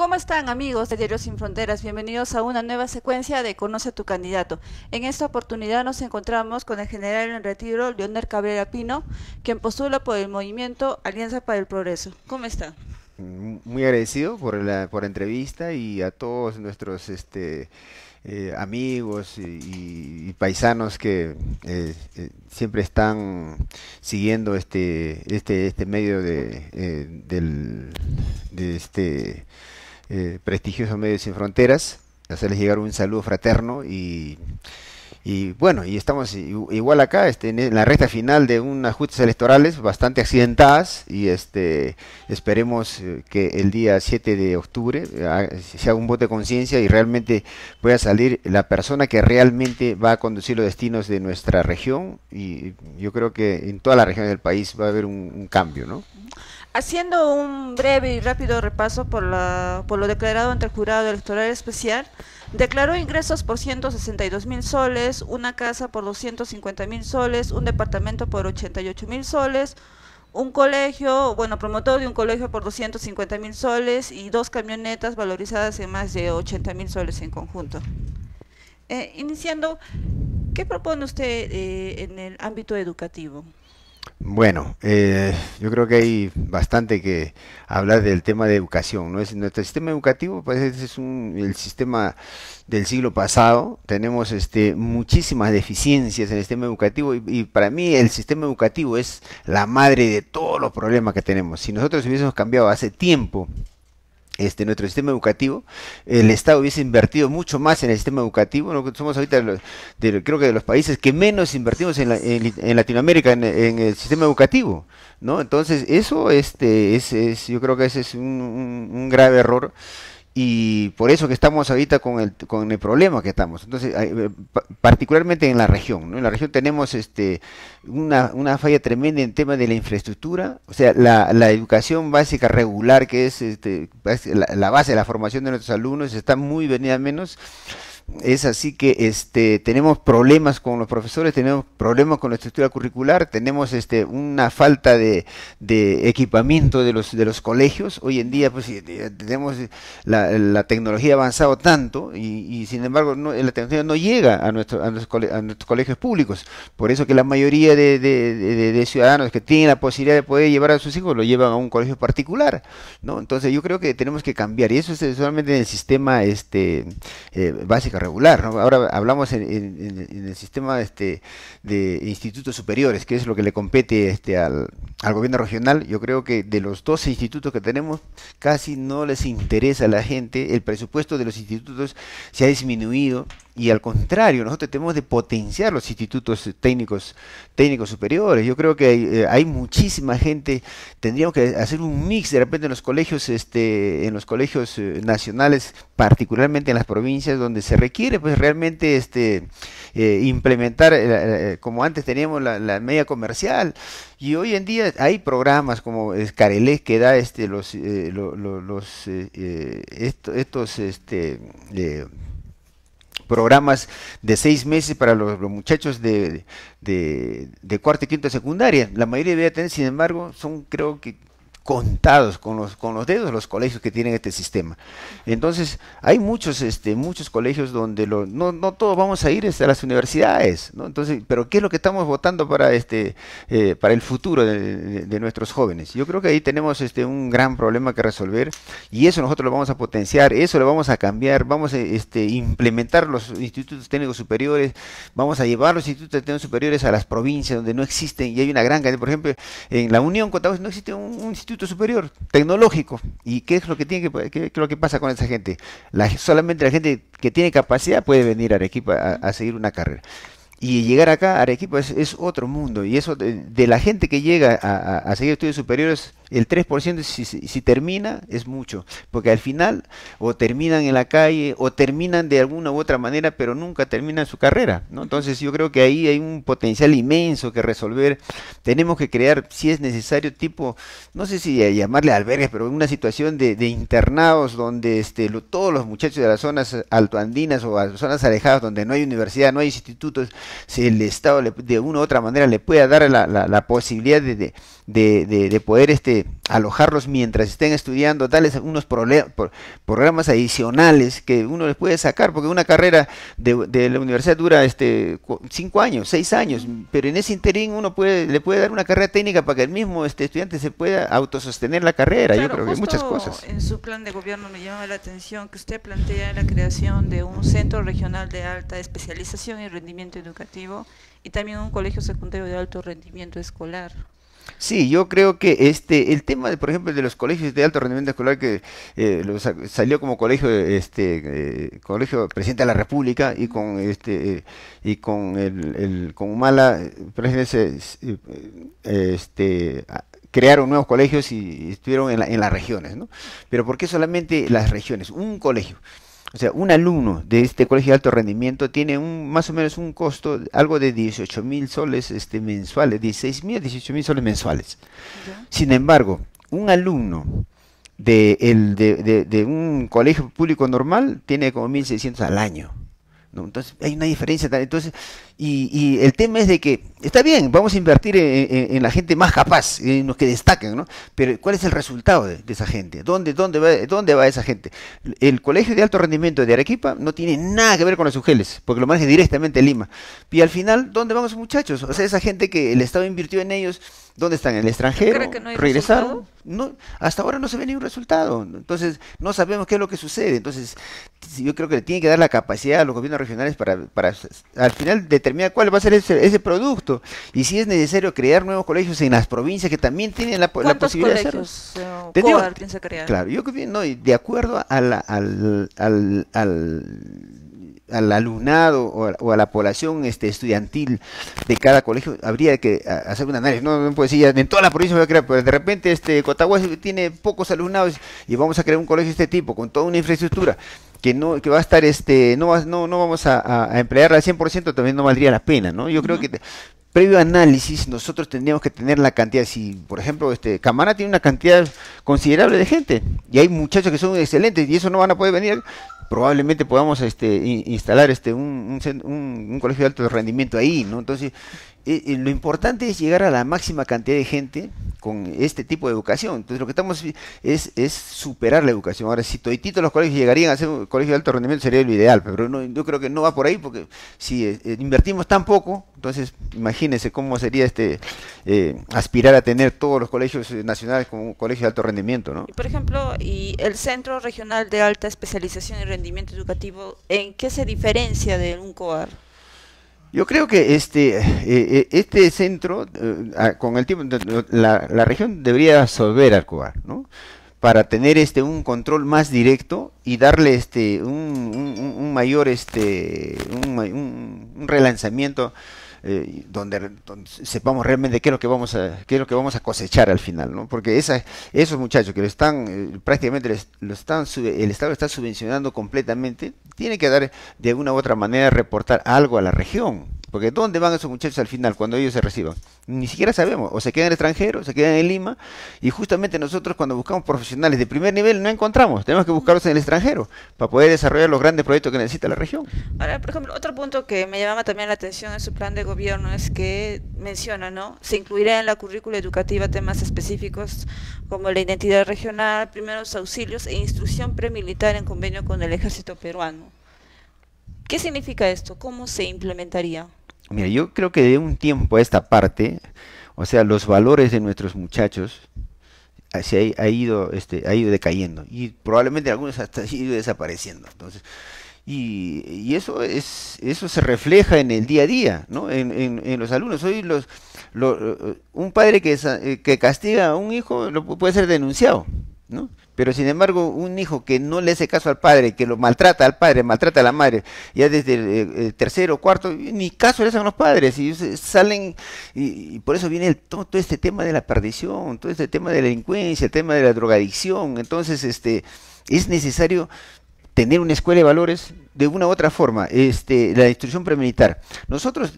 ¿Cómo están amigos de Diario Sin Fronteras? Bienvenidos a una nueva secuencia de Conoce a tu candidato. En esta oportunidad nos encontramos con el general en retiro, Leonel Cabrera Pino, quien postula por el movimiento Alianza para el Progreso. ¿Cómo está? Mm, muy agradecido por la, por entrevista y a todos nuestros este, eh, amigos y, paisanos que eh, eh, siempre están siguiendo este este este medio de, del de este eh, medios sin fronteras, hacerles llegar un saludo fraterno y, bueno, y estamos igual acá, este, en la recta final de unas justas electorales bastante accidentadas y este, esperemos eh, que el día 7 de octubre eh, se haga un voto de conciencia y realmente pueda salir la persona que realmente va a conducir los destinos de nuestra región y yo creo que en toda la región del país va a haber un, un cambio, ¿no? Haciendo un breve y rápido repaso por, lo declarado ante el jurado electoral especial, declaró ingresos por 162 mil soles, una casa por 250 mil soles, un departamento por 88 mil soles, un colegio, bueno, promotor de un colegio por 250 mil soles y dos camionetas valorizadas en más de 80 mil soles en conjunto. Eh, iniciando, ¿qué propone usted eh, en el ámbito educativo? Bueno, eh, yo creo que hay bastante que hablar del tema de educación. ¿no? Es, nuestro sistema educativo pues, es un, el sistema del siglo pasado. Tenemos este, muchísimas deficiencias en el sistema educativo y, y, para mí el sistema educativo es la madre de todos los problemas que tenemos. Si nosotros hubiésemos cambiado hace tiempo este, nuestro sistema educativo, el Estado hubiese invertido mucho más en el sistema educativo, ¿no? somos ahorita creo que de los países que menos invertimos en, Latinoamérica en, el sistema educativo, ¿no? Entonces eso este, es, yo creo que ese es un grave error y por eso que estamos ahorita con el, con el problema que estamos. Entonces, eh, particularmente en la región, ¿no? En la región tenemos este, una, falla tremenda en tema de la infraestructura, o sea, la, educación básica regular, que es este, la, base de la formación de nuestros alumnos, está muy venida menos. Es así que este, tenemos problemas con los profesores, tenemos problemas con la estructura curricular, tenemos este, una falta de, equipamiento de los, de los colegios. Hoy en día pues, eh, eh, tenemos la, tecnología avanzado tanto y, sin embargo no, la tecnología no llega a, nuestros colegios públicos. Por eso que la mayoría de, ciudadanos que tienen la posibilidad de poder llevar a sus hijos lo llevan a un colegio particular. ¿no? Entonces yo creo que tenemos que cambiar y eso es solamente en el sistema este, eh, básico regular. Ahora hablamos en, el sistema este, de institutos superiores, que es lo que le compete este, al, al, gobierno regional. Yo creo que de los 12 institutos que tenemos, casi no les interesa a la gente. El presupuesto de los institutos se ha disminuido y al contrario, nosotros tenemos de potenciar los institutos técnicos, técnicos superiores. Yo creo que eh, hay, muchísima gente, tendríamos que hacer un mix de repente en los colegios, este, en los colegios eh, nacionales, particularmente en las provincias donde se requiere pues realmente este eh, implementar como antes teníamos la, media comercial y hoy en día hay programas como Carelés que da este los los estos este programas de seis meses para los, muchachos de, de, cuarta y quinta secundaria. La mayoría debería tener, sin embargo, son creo que contados con los, con los dedos los colegios que tienen este sistema. Entonces, hay muchos, este, muchos colegios donde lo, no, no todos vamos a ir este, a las universidades, ¿no? Entonces, pero ¿qué es lo que estamos votando para, este, eh, para el futuro de, nuestros jóvenes? Yo creo que ahí tenemos este, un gran problema que resolver y eso nosotros lo vamos a potenciar, eso lo vamos a cambiar, vamos a este, implementar los institutos técnicos superiores, vamos a llevar los institutos técnicos superiores a las provincias donde no existen y hay una gran cantidad, por ejemplo, en la Unión contados no existe un, un instituto Superior Tecnológico. ¿Y qué es lo que tiene que, lo que pasa con esa gente? La, solamente la gente que tiene capacidad puede venir a Arequipa a, seguir una carrera. Y llegar acá a Arequipa es, es otro mundo. Y eso de, la gente que llega a seguir estudios superiores el 3% si, si termina es mucho, porque al final o terminan en la calle o terminan de alguna u otra manera, pero nunca terminan su carrera. ¿no? Entonces yo creo que ahí hay un potencial inmenso que resolver. Tenemos que crear, si es necesario, tipo, no sé si llamarle albergues, pero una situación de, internados donde este, todos los muchachos de las zonas altoandinas o a zonas alejadas donde no hay universidad, no hay institutos, si el Estado de una u otra manera le pueda dar la, posibilidad de, de, de poder este, alojarlos mientras estén estudiando, tales algunos programas adicionales que uno les puede sacar, porque una carrera de, la universidad dura este cinco años, seis años, pero en ese interín uno puede, le puede dar una carrera técnica para que el mismo este estudiante se pueda autosostener la carrera, yo creo que muchas cosas. En su plan de gobierno me llama la atención que usted plantea la creación de un centro regional de alta especialización y rendimiento educativo y también un colegio secundario de alto rendimiento escolar. Sí, yo creo que este el tema, de, por ejemplo, de los colegios de alto rendimiento escolar que eh, salió como colegio este eh, colegio presidente de la República y con este eh, y con el, este crearon nuevos colegios y estuvieron en, en las regiones, ¿no? Pero ¿por qué solamente las regiones? Un colegio. O sea, un alumno de este colegio de alto rendimiento tiene un, más o menos un costo, algo de 18 mil soles este, mensuales, 16 mil 18 mil soles mensuales. Sin embargo, un alumno de, el, de, un colegio público normal tiene como 1.600 al año. Entonces, hay una diferencia. Entonces, y, el tema es de que, está bien, vamos a invertir en, la gente más capaz, en los que destacan, ¿no? Pero ¿cuál es el resultado de, esa gente? ¿Dónde, dónde, va, ¿Dónde va esa gente? El Colegio de Alto Rendimiento de Arequipa no tiene nada que ver con los UGELES, porque lo maneja directamente Lima. Y al final, ¿dónde van esos muchachos? O sea, esa gente que el Estado invirtió en ellos, ¿dónde están? ¿En el extranjero? ¿Regresaron? hasta ahora no se ve ningún resultado. Entonces, no sabemos qué es lo que sucede. Entonces, yo creo que le tienen que dar la capacidad a los gobiernos regionales para, para al final determinar cuál va a ser ese, ese, producto. Y si es necesario crear nuevos colegios en las provincias que también tienen la, la posibilidad de hacerlo. Eh, crear? Claro, yo creo que no, de acuerdo a al, alumnado o a, la población este, estudiantil de cada colegio, habría que hacer un análisis. No, no puedo decir, en toda la provincia voy a crear, pero de repente este, tiene pocos alumnados y vamos a crear un colegio de este tipo, con toda una infraestructura que no que va a estar este no no no vamos a, emplearla al 100% también no valdría la pena no yo creo que previo análisis nosotros tendríamos que tener la cantidad si por ejemplo este tiene una cantidad considerable de gente y hay muchachos que son excelentes y eso no van a poder venir probablemente podamos este instalar este un, un, un, colegio de alto rendimiento ahí no entonces lo importante es llegar a la máxima cantidad de gente con este tipo de educación. Entonces lo que estamos es, es superar la educación. Ahora, si todos los colegios llegarían a ser un colegio de alto rendimiento sería lo ideal, pero yo creo que no va por ahí porque si eh, eh, invertimos tan poco, entonces imagínense cómo sería este eh, aspirar a tener todos los colegios nacionales como un colegio de alto rendimiento. ¿no? Por ejemplo, y el Centro Regional de Alta Especialización y Rendimiento Educativo, ¿en qué se diferencia de un COAR? Yo creo que este, eh, eh, este centro, eh, con el tiempo, la, la región debería absorber cobar ¿no? para tener este un control más directo y darle este un, un, un mayor este un, un, relanzamiento eh, donde, sepamos realmente qué es lo que vamos a, qué es lo que vamos a cosechar al final, ¿no? Porque esos muchachos que lo están, eh, prácticamente lo están, el Estado está subvencionando completamente, tiene que dar de alguna u otra manera reportar algo a la región porque ¿dónde van esos muchachos al final cuando ellos se reciban? Ni siquiera sabemos. O se quedan en el extranjero, se quedan en Lima. Y justamente nosotros cuando buscamos profesionales de primer nivel no encontramos. Tenemos que buscarlos en el extranjero para poder desarrollar los grandes proyectos que necesita la región. Ahora, por ejemplo, otro punto que me llamaba también la atención en su plan de gobierno es que menciona, ¿no? Se incluirá en la currícula educativa temas específicos como la identidad regional, primeros auxilios e instrucción premilitar en convenio con el ejército peruano. ¿Qué significa esto? ¿Cómo se implementaría? Mira, yo creo que de un tiempo a esta parte, o sea, los valores de nuestros muchachos ah, se ha, ido, este, ha ido decayendo y probablemente algunos hasta han ido desapareciendo. Entonces, y, eso es eso se refleja en el día a día ¿no? en, en, los alumnos hoy los, los, un padre que, eh, que castiga a un hijo lo puede ser denunciado ¿no? Pero sin embargo, un hijo que no le hace caso al padre, que lo maltrata al padre, maltrata a la madre, ya desde el, tercero, cuarto, ni caso le hacen los padres. Y salen, y, por eso viene todo, este tema de la perdición, todo este tema de la delincuencia, el tema de la drogadicción. Entonces, este es necesario tener una escuela de valores de una u otra forma, este, la instrucción militar, Nosotros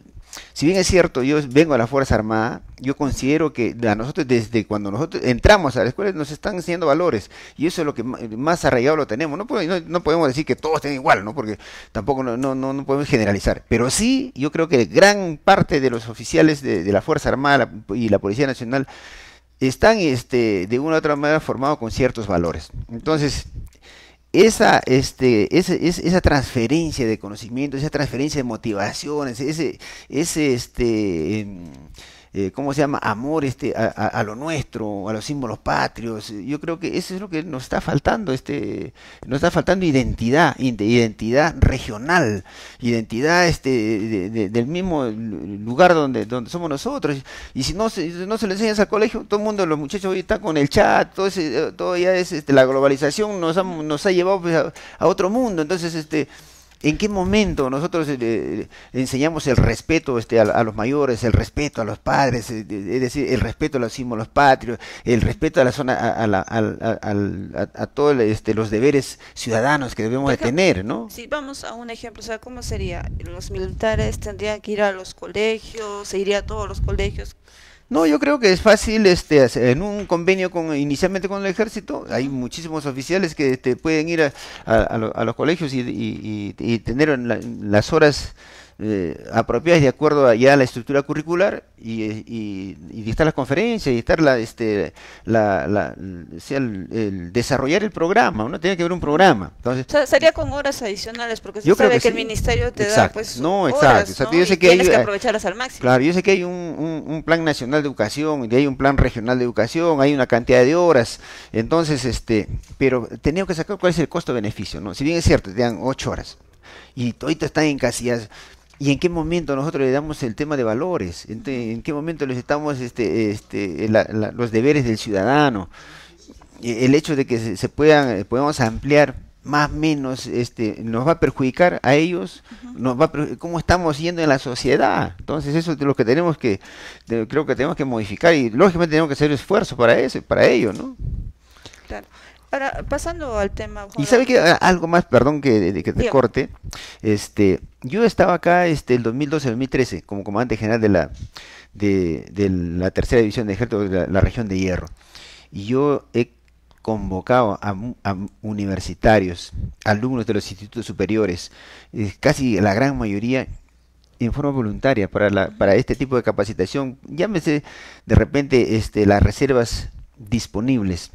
si bien es cierto, yo vengo a la Fuerza Armada, yo considero que a nosotros desde cuando nosotros entramos a la escuela nos están enseñando valores y eso es lo que más arraigado lo tenemos. No, podemos decir que todos estén igual, ¿no? porque tampoco no, no, podemos generalizar. Pero sí, yo creo que gran parte de los oficiales de, la Fuerza Armada y la Policía Nacional están este, de una u otra manera formados con ciertos valores. Entonces, esa, este, esa transferencia de conocimiento, esa transferencia de motivaciones, ese, ese este, em, eh, ¿cómo se llama? Amor este, a, lo nuestro, a los símbolos patrios. Yo creo que eso es lo que nos está faltando, este, nos está faltando identidad, identidad regional, identidad este, del mismo lugar donde, donde somos nosotros. Y si no se, no se lo enseñas al colegio, todo el mundo, los muchachos hoy están con el chat, todo, ese, todo es este, la globalización nos ha, nos ha llevado pues, a, a otro mundo. Entonces, este ¿En qué momento nosotros eh, enseñamos el respeto este, a, los mayores, el respeto a los padres, eh, es decir, el respeto a los símbolos patrios, el respeto a la zona, a, todos este, los deberes ciudadanos que debemos de tener, ¿no? Sí, vamos a un ejemplo, o sea, ¿cómo sería? Los militares tendrían que ir a los colegios, se iría a todos los colegios no, yo creo que es fácil, este, en un convenio con, inicialmente con el ejército, hay muchísimos oficiales que este, pueden ir a, los colegios y tener las horas eh, apropiadas de acuerdo ya a la estructura curricular y, y, las conferencias y estar la, este, la, la el, desarrollar el programa, uno tiene que ver un programa. Entonces, sería con horas adicionales porque yo sabe que, el ministerio te da pues, no, exacto, que tienes hay, que eh, aprovecharlas al máximo. Claro, yo sé que hay un, plan nacional de educación y hay un plan regional de educación, hay una cantidad de horas, entonces este, pero tenemos que sacar cuál es el costo-beneficio, ¿no? Si bien es cierto, te dan ocho horas y ahorita están en casillas y en qué momento nosotros le damos el tema de valores, en, qué momento les estamos este, este los deberes del ciudadano, el hecho de que se, puedan, podamos ampliar más o menos este, nos va a perjudicar a ellos, nos va cómo estamos yendo en la sociedad. Entonces eso es lo que tenemos que, creo que tenemos que modificar y lógicamente tenemos que hacer esfuerzo para eso, para ello, ¿no? pasando al tema. y sabe que ah, algo más, perdón que, te corte. Este, yo estaba acá este el 2012-2013 como comandante general de la de, la tercera división de ejército de la, región de Hierro. Y yo he convocado a, universitarios, alumnos de los institutos superiores, eh, casi la gran mayoría en forma voluntaria para, la, para este tipo de capacitación. Llámese de repente este, las reservas disponibles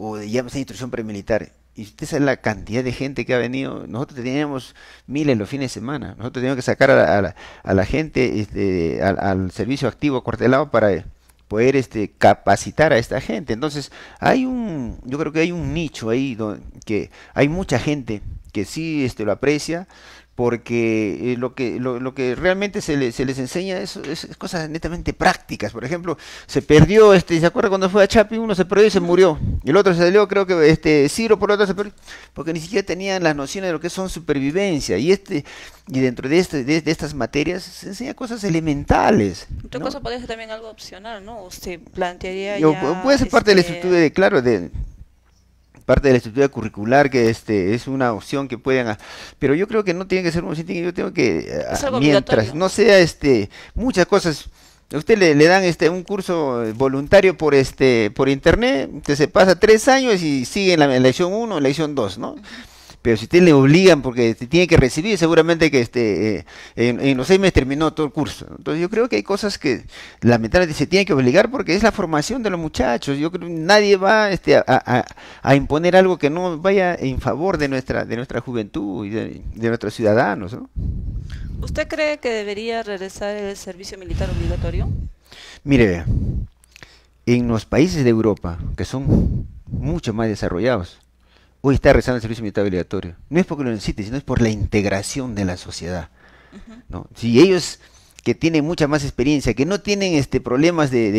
o de pues, instrucción premilitar. Y usted es la cantidad de gente que ha venido. Nosotros teníamos miles los fines de semana. Nosotros teníamos que sacar a la, gente este, al, servicio activo acuartelado para eh, poder este, capacitar a esta gente. Entonces, hay un, yo creo que hay un nicho ahí donde, que hay mucha gente que sí este, lo aprecia, porque eh, lo que, lo, que realmente se, se, les enseña es, cosas netamente prácticas. Por ejemplo, se perdió, este, ¿se acuerda cuando fue a Chapi? Uno se perdió y se mm. murió. Y el otro se salió, creo que este, Ciro por otro se perdió, porque ni siquiera tenían las nociones de lo que son supervivencia. Y este y dentro de, este, de, estas materias se enseña cosas elementales. Otra cosa podría ser también algo opcional, ¿no? Usted plantearía. Ya, puede ser parte de la estructura, de, este, claro, de, parte de la estructura curricular, que este es una opción que pueden... Pero yo creo que no tiene que ser un sitio yo tengo que... Mientras no sea este muchas cosas... A usted le, dan este un curso eh, voluntario por este por internet, usted se pasa tres años y sigue en la, lección 1, en la lección 2, ¿no? pero si usted le obligan porque tiene que recibir, seguramente que este, eh, en, los seis meses terminó todo el curso. Entonces yo creo que hay cosas que lamentablemente se tiene que obligar porque es la formación de los muchachos. Yo creo que nadie va este, a, imponer algo que no vaya en favor de nuestra, de nuestra juventud y de, nuestros ciudadanos. ¿Usted cree que debería regresar el servicio militar obligatorio? Mire, en los países de Europa, que son mucho más desarrollados, hoy está rezando el servicio militar obligatorio. No es porque lo necesite, sino es por la integración de la sociedad. ¿no? Si ellos que tienen mucha más experiencia, que no tienen este problemas de,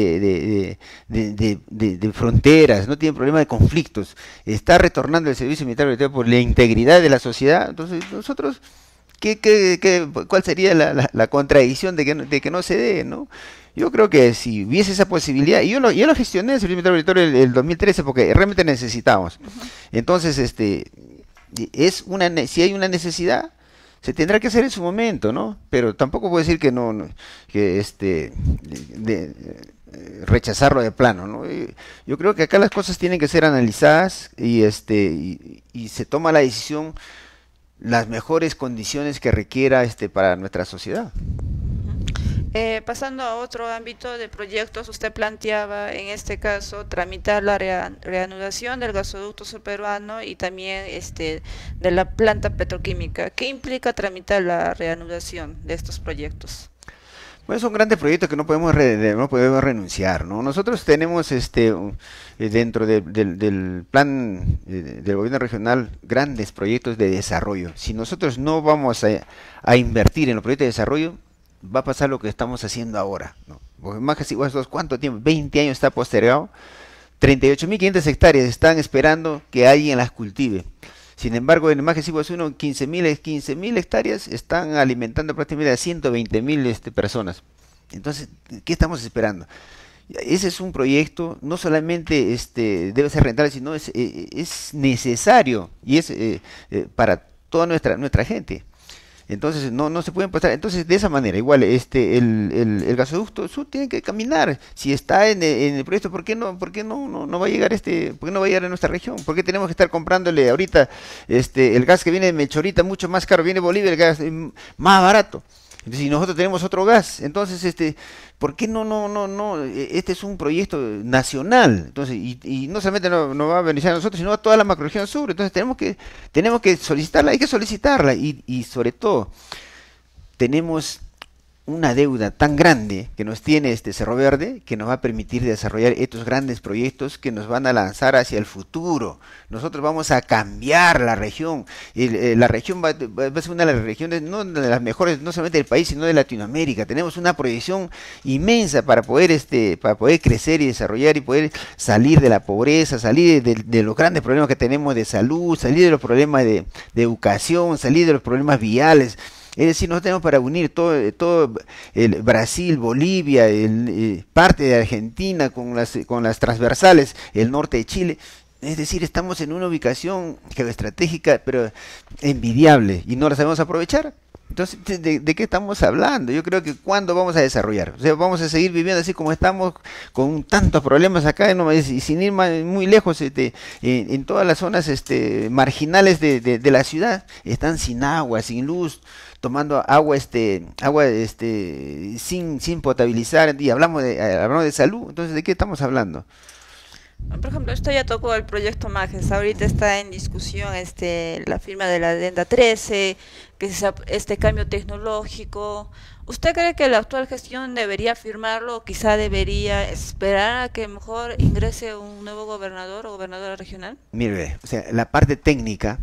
de, de, fronteras, no tienen problemas de conflictos, está retornando el servicio militar obligatorio por la integridad de la sociedad, entonces nosotros cuál sería la, contradicción de que, de que no se dé, ¿no? Yo creo que si hubiese esa posibilidad, y yo lo, yo lo gestioné el servicio territorio el, 2013 porque realmente necesitamos. Entonces, este, es una, si hay una necesidad, se tendrá que hacer en su momento, ¿no? Pero tampoco puedo decir que no, que este, rechazarlo de plano, ¿no? Eh, yo creo que acá las cosas tienen que ser analizadas y este, y se toma la decisión las mejores condiciones que requiera este para nuestra sociedad. Eh, pasando a otro ámbito de proyectos, usted planteaba en este caso tramitar la reanudación del gasoducto superuano y también este, de la planta petroquímica. ¿Qué implica tramitar la reanudación de estos proyectos? Es pues, un gran proyecto que no podemos, no podemos renunciar, ¿no? Nosotros tenemos este eh, dentro del plan eh, del gobierno regional grandes proyectos de desarrollo. Si nosotros no vamos a, invertir en los proyectos de desarrollo, va a pasar lo que estamos haciendo ahora, más que si ¿cuánto tiempo? 20 años está postergado. 38.500 hectáreas están esperando que alguien las cultive. Sin embargo, en Siguas 1, 15.000 15 hectáreas están alimentando prácticamente a 120.000 este, personas. Entonces, ¿qué estamos esperando? Ese es un proyecto, no solamente este, debe ser rentable, sino es, eh, es necesario y es eh, eh, para toda nuestra gente. Entonces no, no se pueden pasar. Entonces de esa manera, igual este el, el, gasoducto su tiene que caminar. Si está en, e, el proyecto, ¿por qué no, por no, no, va a llegar este, por no va a llegar a nuestra región? ¿Por qué tenemos que estar comprándole ahorita este el gas que viene de Mechorita mucho más caro? Viene Bolivia el gas mm, más barato. Si nosotros tenemos otro gas, entonces, este, ¿por qué no, no, no, no? E, este es un proyecto nacional, entonces, y, no solamente nos no va a beneficiar a nosotros, sino a toda la macroregión sur, entonces tenemos que, tenemos que solicitarla, hay que solicitarla, y, y sobre todo, tenemos una deuda tan grande que nos tiene este Cerro Verde que nos va a permitir desarrollar estos grandes proyectos que nos van a lanzar hacia el futuro. Nosotros vamos a cambiar la región. Eh, la región va, a ser una de las regiones, no de las mejores, no solamente del país, sino de Latinoamérica. Tenemos una proyección inmensa para poder, este, para poder crecer y desarrollar y poder salir de la pobreza, salir de, los grandes problemas que tenemos de salud, salir de los problemas de educación, salir de los problemas viales. Es decir, nosotros tenemos para unir todo, eh, todo el Brasil, Bolivia, el, eh, parte de Argentina con las, eh, con las transversales, el norte de Chile. Es decir, estamos en una ubicación geoestratégica, pero envidiable, y no la sabemos aprovechar. Entonces, ¿de, qué estamos hablando? Yo creo que cuándo vamos a desarrollar. O sea, vamos a seguir viviendo así como estamos, con tantos problemas acá, y sin ir muy lejos, este, en, todas las zonas este, marginales de la ciudad, están sin agua, sin luz tomando agua este agua este sin sin potabilizar y hablamos de hablamos de salud entonces de qué estamos hablando ah, por ejemplo, esto ya tocó el proyecto MAGES. Ahorita está en discusión este, la firma de la Adenda 13, que es este cambio tecnológico. ¿Usted cree que la actual gestión debería firmarlo o quizá debería esperar a que mejor ingrese un nuevo gobernador o gobernadora regional? Mire, o sea, la parte técnica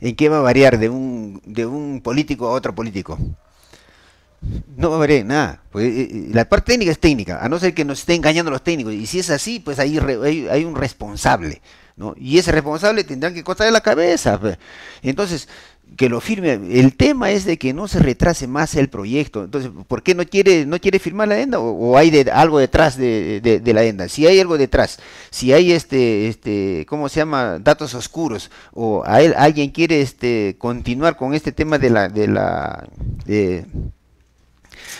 ¿En qué va a variar de un, de un político a otro político? No va a variar nada. Pues, eh, eh, la parte técnica es técnica, a no ser que nos estén engañando los técnicos. Y si es así, pues ahí hay, un responsable. ¿no? Y ese responsable tendrán que cortarle la cabeza. Pues. Entonces, que lo firme. El tema es de que no se retrase más el proyecto. Entonces, ¿por qué no quiere, no quiere firmar la adenda? ¿O, hay algo detrás de, la adenda? Si hay algo detrás, si hay este, este, ¿cómo se llama? Datos oscuros, o a él, alguien quiere este, continuar con este tema de la, de la, de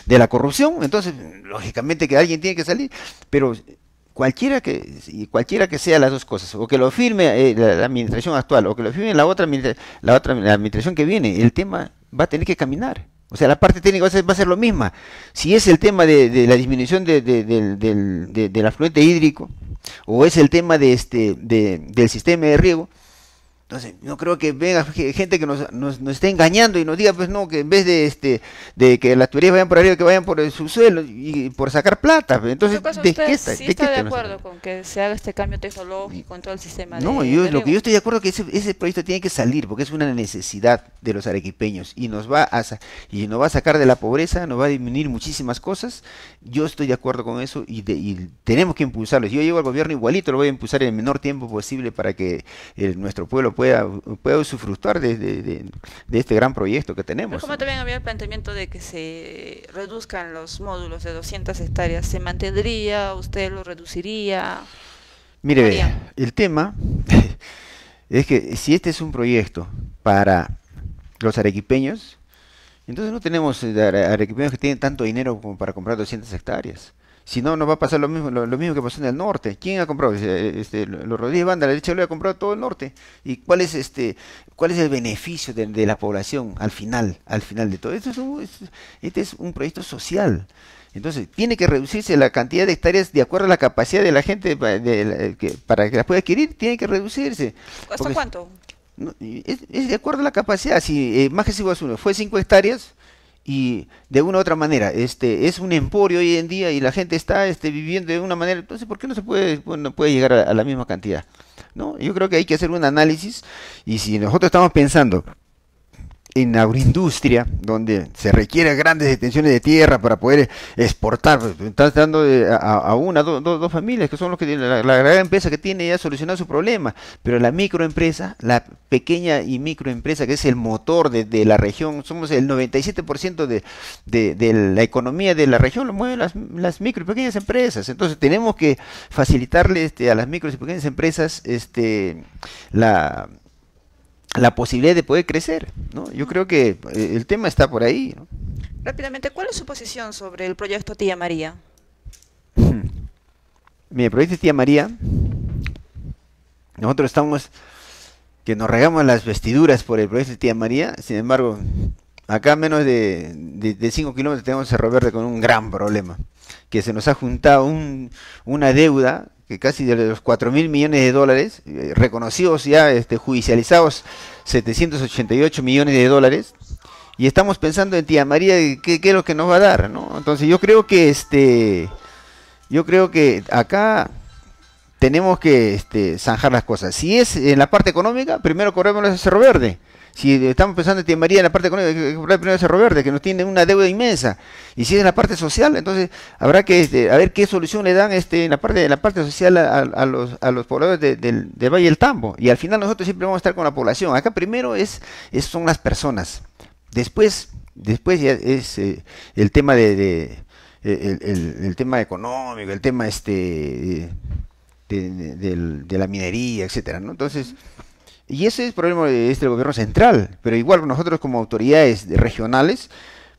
la corrupción, entonces, lógicamente que alguien tiene que salir. Pero cualquiera que, cualquiera que sea las dos cosas, o que lo firme eh, la, administración actual, o que lo firme la otra, la otra administración que viene, el tema va a tener que caminar. O sea, la parte técnica va a ser, lo misma. Si es el tema de, la disminución del, del afluente hídrico, o es el tema de este, del sistema de riego, entonces, no creo que venga gente que nos, nos, esté engañando y nos diga, pues no, que en vez de este de que las teorías vayan por arriba, que vayan por el subsuelo y por sacar plata. Pues. Entonces, ¿de qué está, de, acuerdo con que se haga este cambio tecnológico en todo el sistema? No, yo lo que yo estoy de acuerdo que ese, proyecto tiene que salir porque es una necesidad de los arequipeños y nos va a y nos va a sacar de la pobreza, nos va a disminuir muchísimas cosas. Yo estoy de acuerdo con eso y, tenemos que impulsarlo. yo llego al gobierno igualito, lo voy a impulsar en el menor tiempo posible para que nuestro pueblo pueda, pueda usufructuar de, de, este gran proyecto que tenemos. Pero como también había el planteamiento de que se reduzcan los módulos de 200 hectáreas, ¿se mantendría? ¿Usted lo reduciría? Mire, el tema es que si este es un proyecto para los arequipeños, entonces no tenemos eh, arequipeños que tienen tanto dinero como para comprar 200 hectáreas. Si no, nos va a pasar lo mismo, lo, mismo que pasó en el norte. ¿Quién ha comprado? Este, los Rodríguez Banda, la derecha lo ha comprado todo el norte. ¿Y cuál es este, cuál es el beneficio de, la población al final, al final de todo? Esto este es un proyecto social. Entonces, tiene que reducirse la cantidad de hectáreas de acuerdo a la capacidad de la gente para que las pueda adquirir, tiene que reducirse. cuánto? Es, es, de acuerdo a la capacidad. Si eh, más que fue cinco hectáreas, y de una u otra manera este es un emporio hoy en día y la gente está este, viviendo de una manera entonces por qué no se puede puede llegar a, la misma cantidad no yo creo que hay que hacer un análisis y si nosotros estamos pensando en agroindustria, donde se requieren grandes extensiones de tierra para poder exportar. Estás dando eh, a, una, dos dos familias, que son los que tienen, la, gran empresa que tiene ya solucionado su problema, pero la microempresa, la pequeña y microempresa, que es el motor de, la región, somos el 97% de, de, de, la economía de la región, lo mueven las, las micro y pequeñas empresas. Entonces tenemos que facilitarle este, a las micro y pequeñas empresas este, la la posibilidad de poder crecer. ¿no? Yo creo que eh, el tema está por ahí. Rápidamente, ¿cuál es su posición sobre el proyecto Tía María? Mi el proyecto Tía María, nosotros estamos que nos regamos las vestiduras por el proyecto Tía María, sin embargo, acá a menos de 5 kilómetros tenemos Cerro Verde con un gran problema, que se nos ha juntado un, una deuda que casi de los 4 mil millones de dólares, eh, reconocidos ya, este, judicializados 788 millones de dólares, y estamos pensando en tía María, ¿qué, es lo que nos va a dar? ¿no? Entonces yo creo que este, yo creo que acá tenemos que este, zanjar las cosas. Si es en la parte económica, primero corremos el Cerro Verde. Si estamos pensando en María en la parte económica, que primero de que nos tiene una deuda inmensa. Y si es en la parte social, entonces habrá que este, a ver qué solución le dan este, en, la parte, en la parte social a, los, a los pobladores del, Valle del Tambo. Y al final nosotros siempre vamos a estar con la población. Acá primero es, son las personas. Después, después ya es eh, el tema de, eh, el, tema económico, el tema este de, de la minería, etcétera, ¿no? Entonces, y ese es el problema de este gobierno central. Pero igual nosotros como autoridades regionales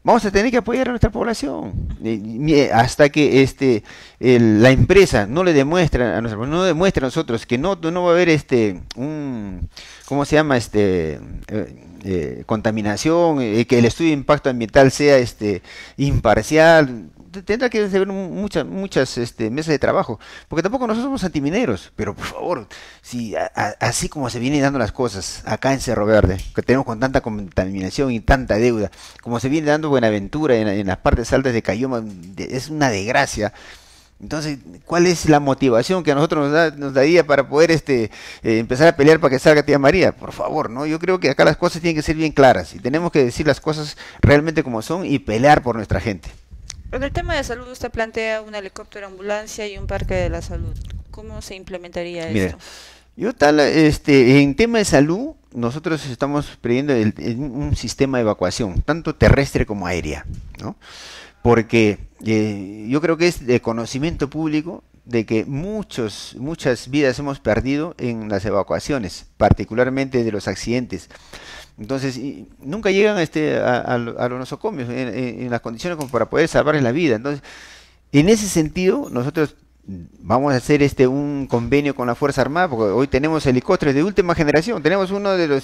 vamos a tener que apoyar a nuestra población eh, hasta que este la empresa no le demuestre a nosotros, no demuestra a nosotros que no, no va a haber este un cómo se llama este eh, eh, contaminación que el estudio de impacto ambiental sea este imparcial tendrá que haber muchas, muchas este, mesas de trabajo, porque tampoco nosotros somos antimineros, pero por favor, si así como se vienen dando las cosas acá en Cerro Verde, que tenemos con tanta contaminación y tanta deuda, como se viene dando Buenaventura en, las partes altas de Cayoma, es una desgracia. Entonces, ¿cuál es la motivación que a nosotros nos, da, nos daría para poder este, eh, empezar a pelear para que salga tía María? Por favor, ¿no? Yo creo que acá las cosas tienen que ser bien claras y tenemos que decir las cosas realmente como son y pelear por nuestra gente. En el tema de salud usted plantea un helicóptero ambulancia y un parque de la salud. ¿Cómo se implementaría eso? Yo tal, este, en tema de salud, nosotros estamos pidiendo un sistema de evacuación, tanto terrestre como aérea, ¿no? Porque eh, yo creo que es de conocimiento público de que muchos, muchas vidas hemos perdido en las evacuaciones, particularmente de los accidentes. Entonces, y nunca llegan este, a, este, los nosocomios en, las condiciones como para poder salvarles la vida. Entonces, en ese sentido, nosotros vamos a hacer este un convenio con la Fuerza Armada, porque hoy tenemos helicópteros de última generación, tenemos una de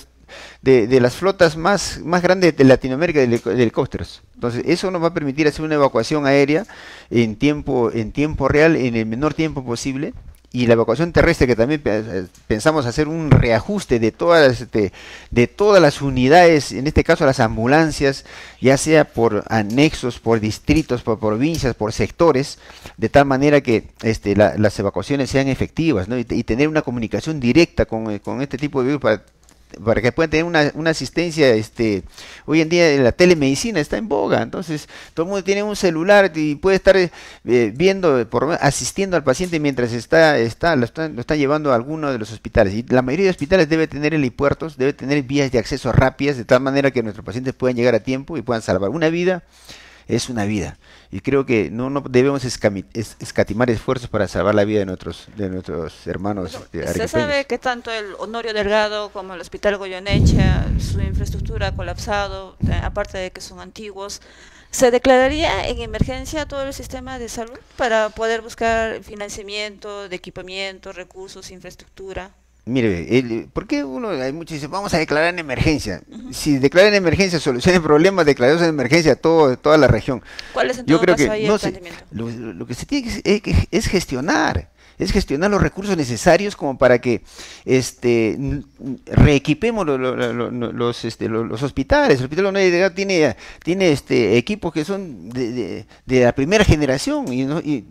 de, las flotas más, grandes de Latinoamérica de, de, helicópteros. Entonces, eso nos va a permitir hacer una evacuación aérea en tiempo, en tiempo real, en el menor tiempo posible, y la evacuación terrestre que también eh, pensamos hacer un reajuste de todas las, este, de todas las unidades, en este caso las ambulancias, ya sea por anexos, por distritos, por provincias, por sectores, de tal manera que este, las evacuaciones sean efectivas y, tener una comunicación directa con, eh, con este tipo de virus para para que puedan tener una, una, asistencia, este, hoy en día la telemedicina está en boga, entonces todo el mundo tiene un celular y puede estar eh, viendo, por, asistiendo al paciente mientras está, está lo, están, lo están llevando a alguno de los hospitales. Y la mayoría de hospitales debe tener helipuertos, debe tener vías de acceso rápidas, de tal manera que nuestros pacientes puedan llegar a tiempo y puedan salvar una vida es una vida. Y creo que no, no debemos escatimar esfuerzos para salvar la vida de nuestros, de nuestros hermanos. se sabe que tanto el Honorio Delgado como el Hospital Goyonecha, su infraestructura ha colapsado, eh, aparte de que son antiguos. ¿Se declararía en emergencia todo el sistema de salud para poder buscar financiamiento, de equipamiento, recursos, infraestructura? Mire, ¿por qué uno, hay muchos vamos a declarar en emergencia? Si declaran en emergencia, solucionen problemas, declaramos en emergencia todo, toda la región. ¿Cuál es en Yo creo que no, el Lo, que se tiene que es, gestionar, es gestionar los recursos necesarios como para que este, reequipemos los, este, los, hospitales. El Hospital de tiene, tiene este, equipos que son de, de, de la primera generación y, no, y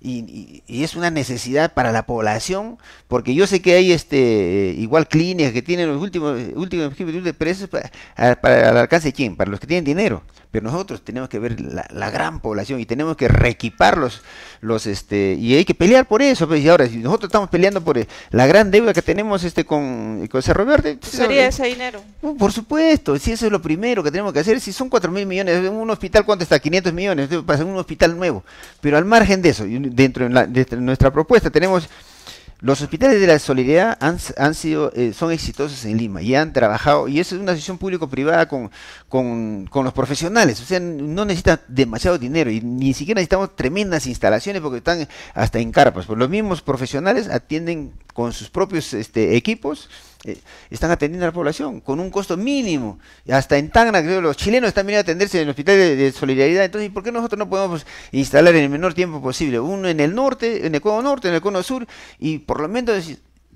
y, es una necesidad para la población, porque yo sé que hay este igual clínicas que tienen los últimos últimos precios para, para, el alcance de quién, para los que tienen dinero. Pero nosotros tenemos que ver la, gran población y tenemos que reequiparlos los, este, y hay que pelear por eso. Pues, y ahora, si nosotros estamos peleando por eh, la gran deuda que tenemos este con, con Cerro Verde. ¿Sería ese dinero? Uh, por supuesto, si eso es lo primero que tenemos que hacer, si son cuatro mil millones, un hospital cuánto está, 500 millones, para hacer un hospital nuevo. Pero al margen de eso, dentro de, nuestra propuesta tenemos... Los hospitales de la solidaridad han, han sido, eh, son exitosos en Lima y han trabajado, y eso es una sesión público-privada con, con, con, los profesionales. O sea, no necesita demasiado dinero y ni siquiera necesitamos tremendas instalaciones porque están hasta en carpas. Pues los mismos profesionales atienden con sus propios este, equipos, eh, están atendiendo a la población con un costo mínimo. Hasta en Tacna, creo, los chilenos están viniendo a atenderse en el hospital de, solidaridad. Entonces, ¿por qué nosotros no podemos pues, instalar en el menor tiempo posible? Uno en el norte, en el cono norte, en el cono sur y por lo menos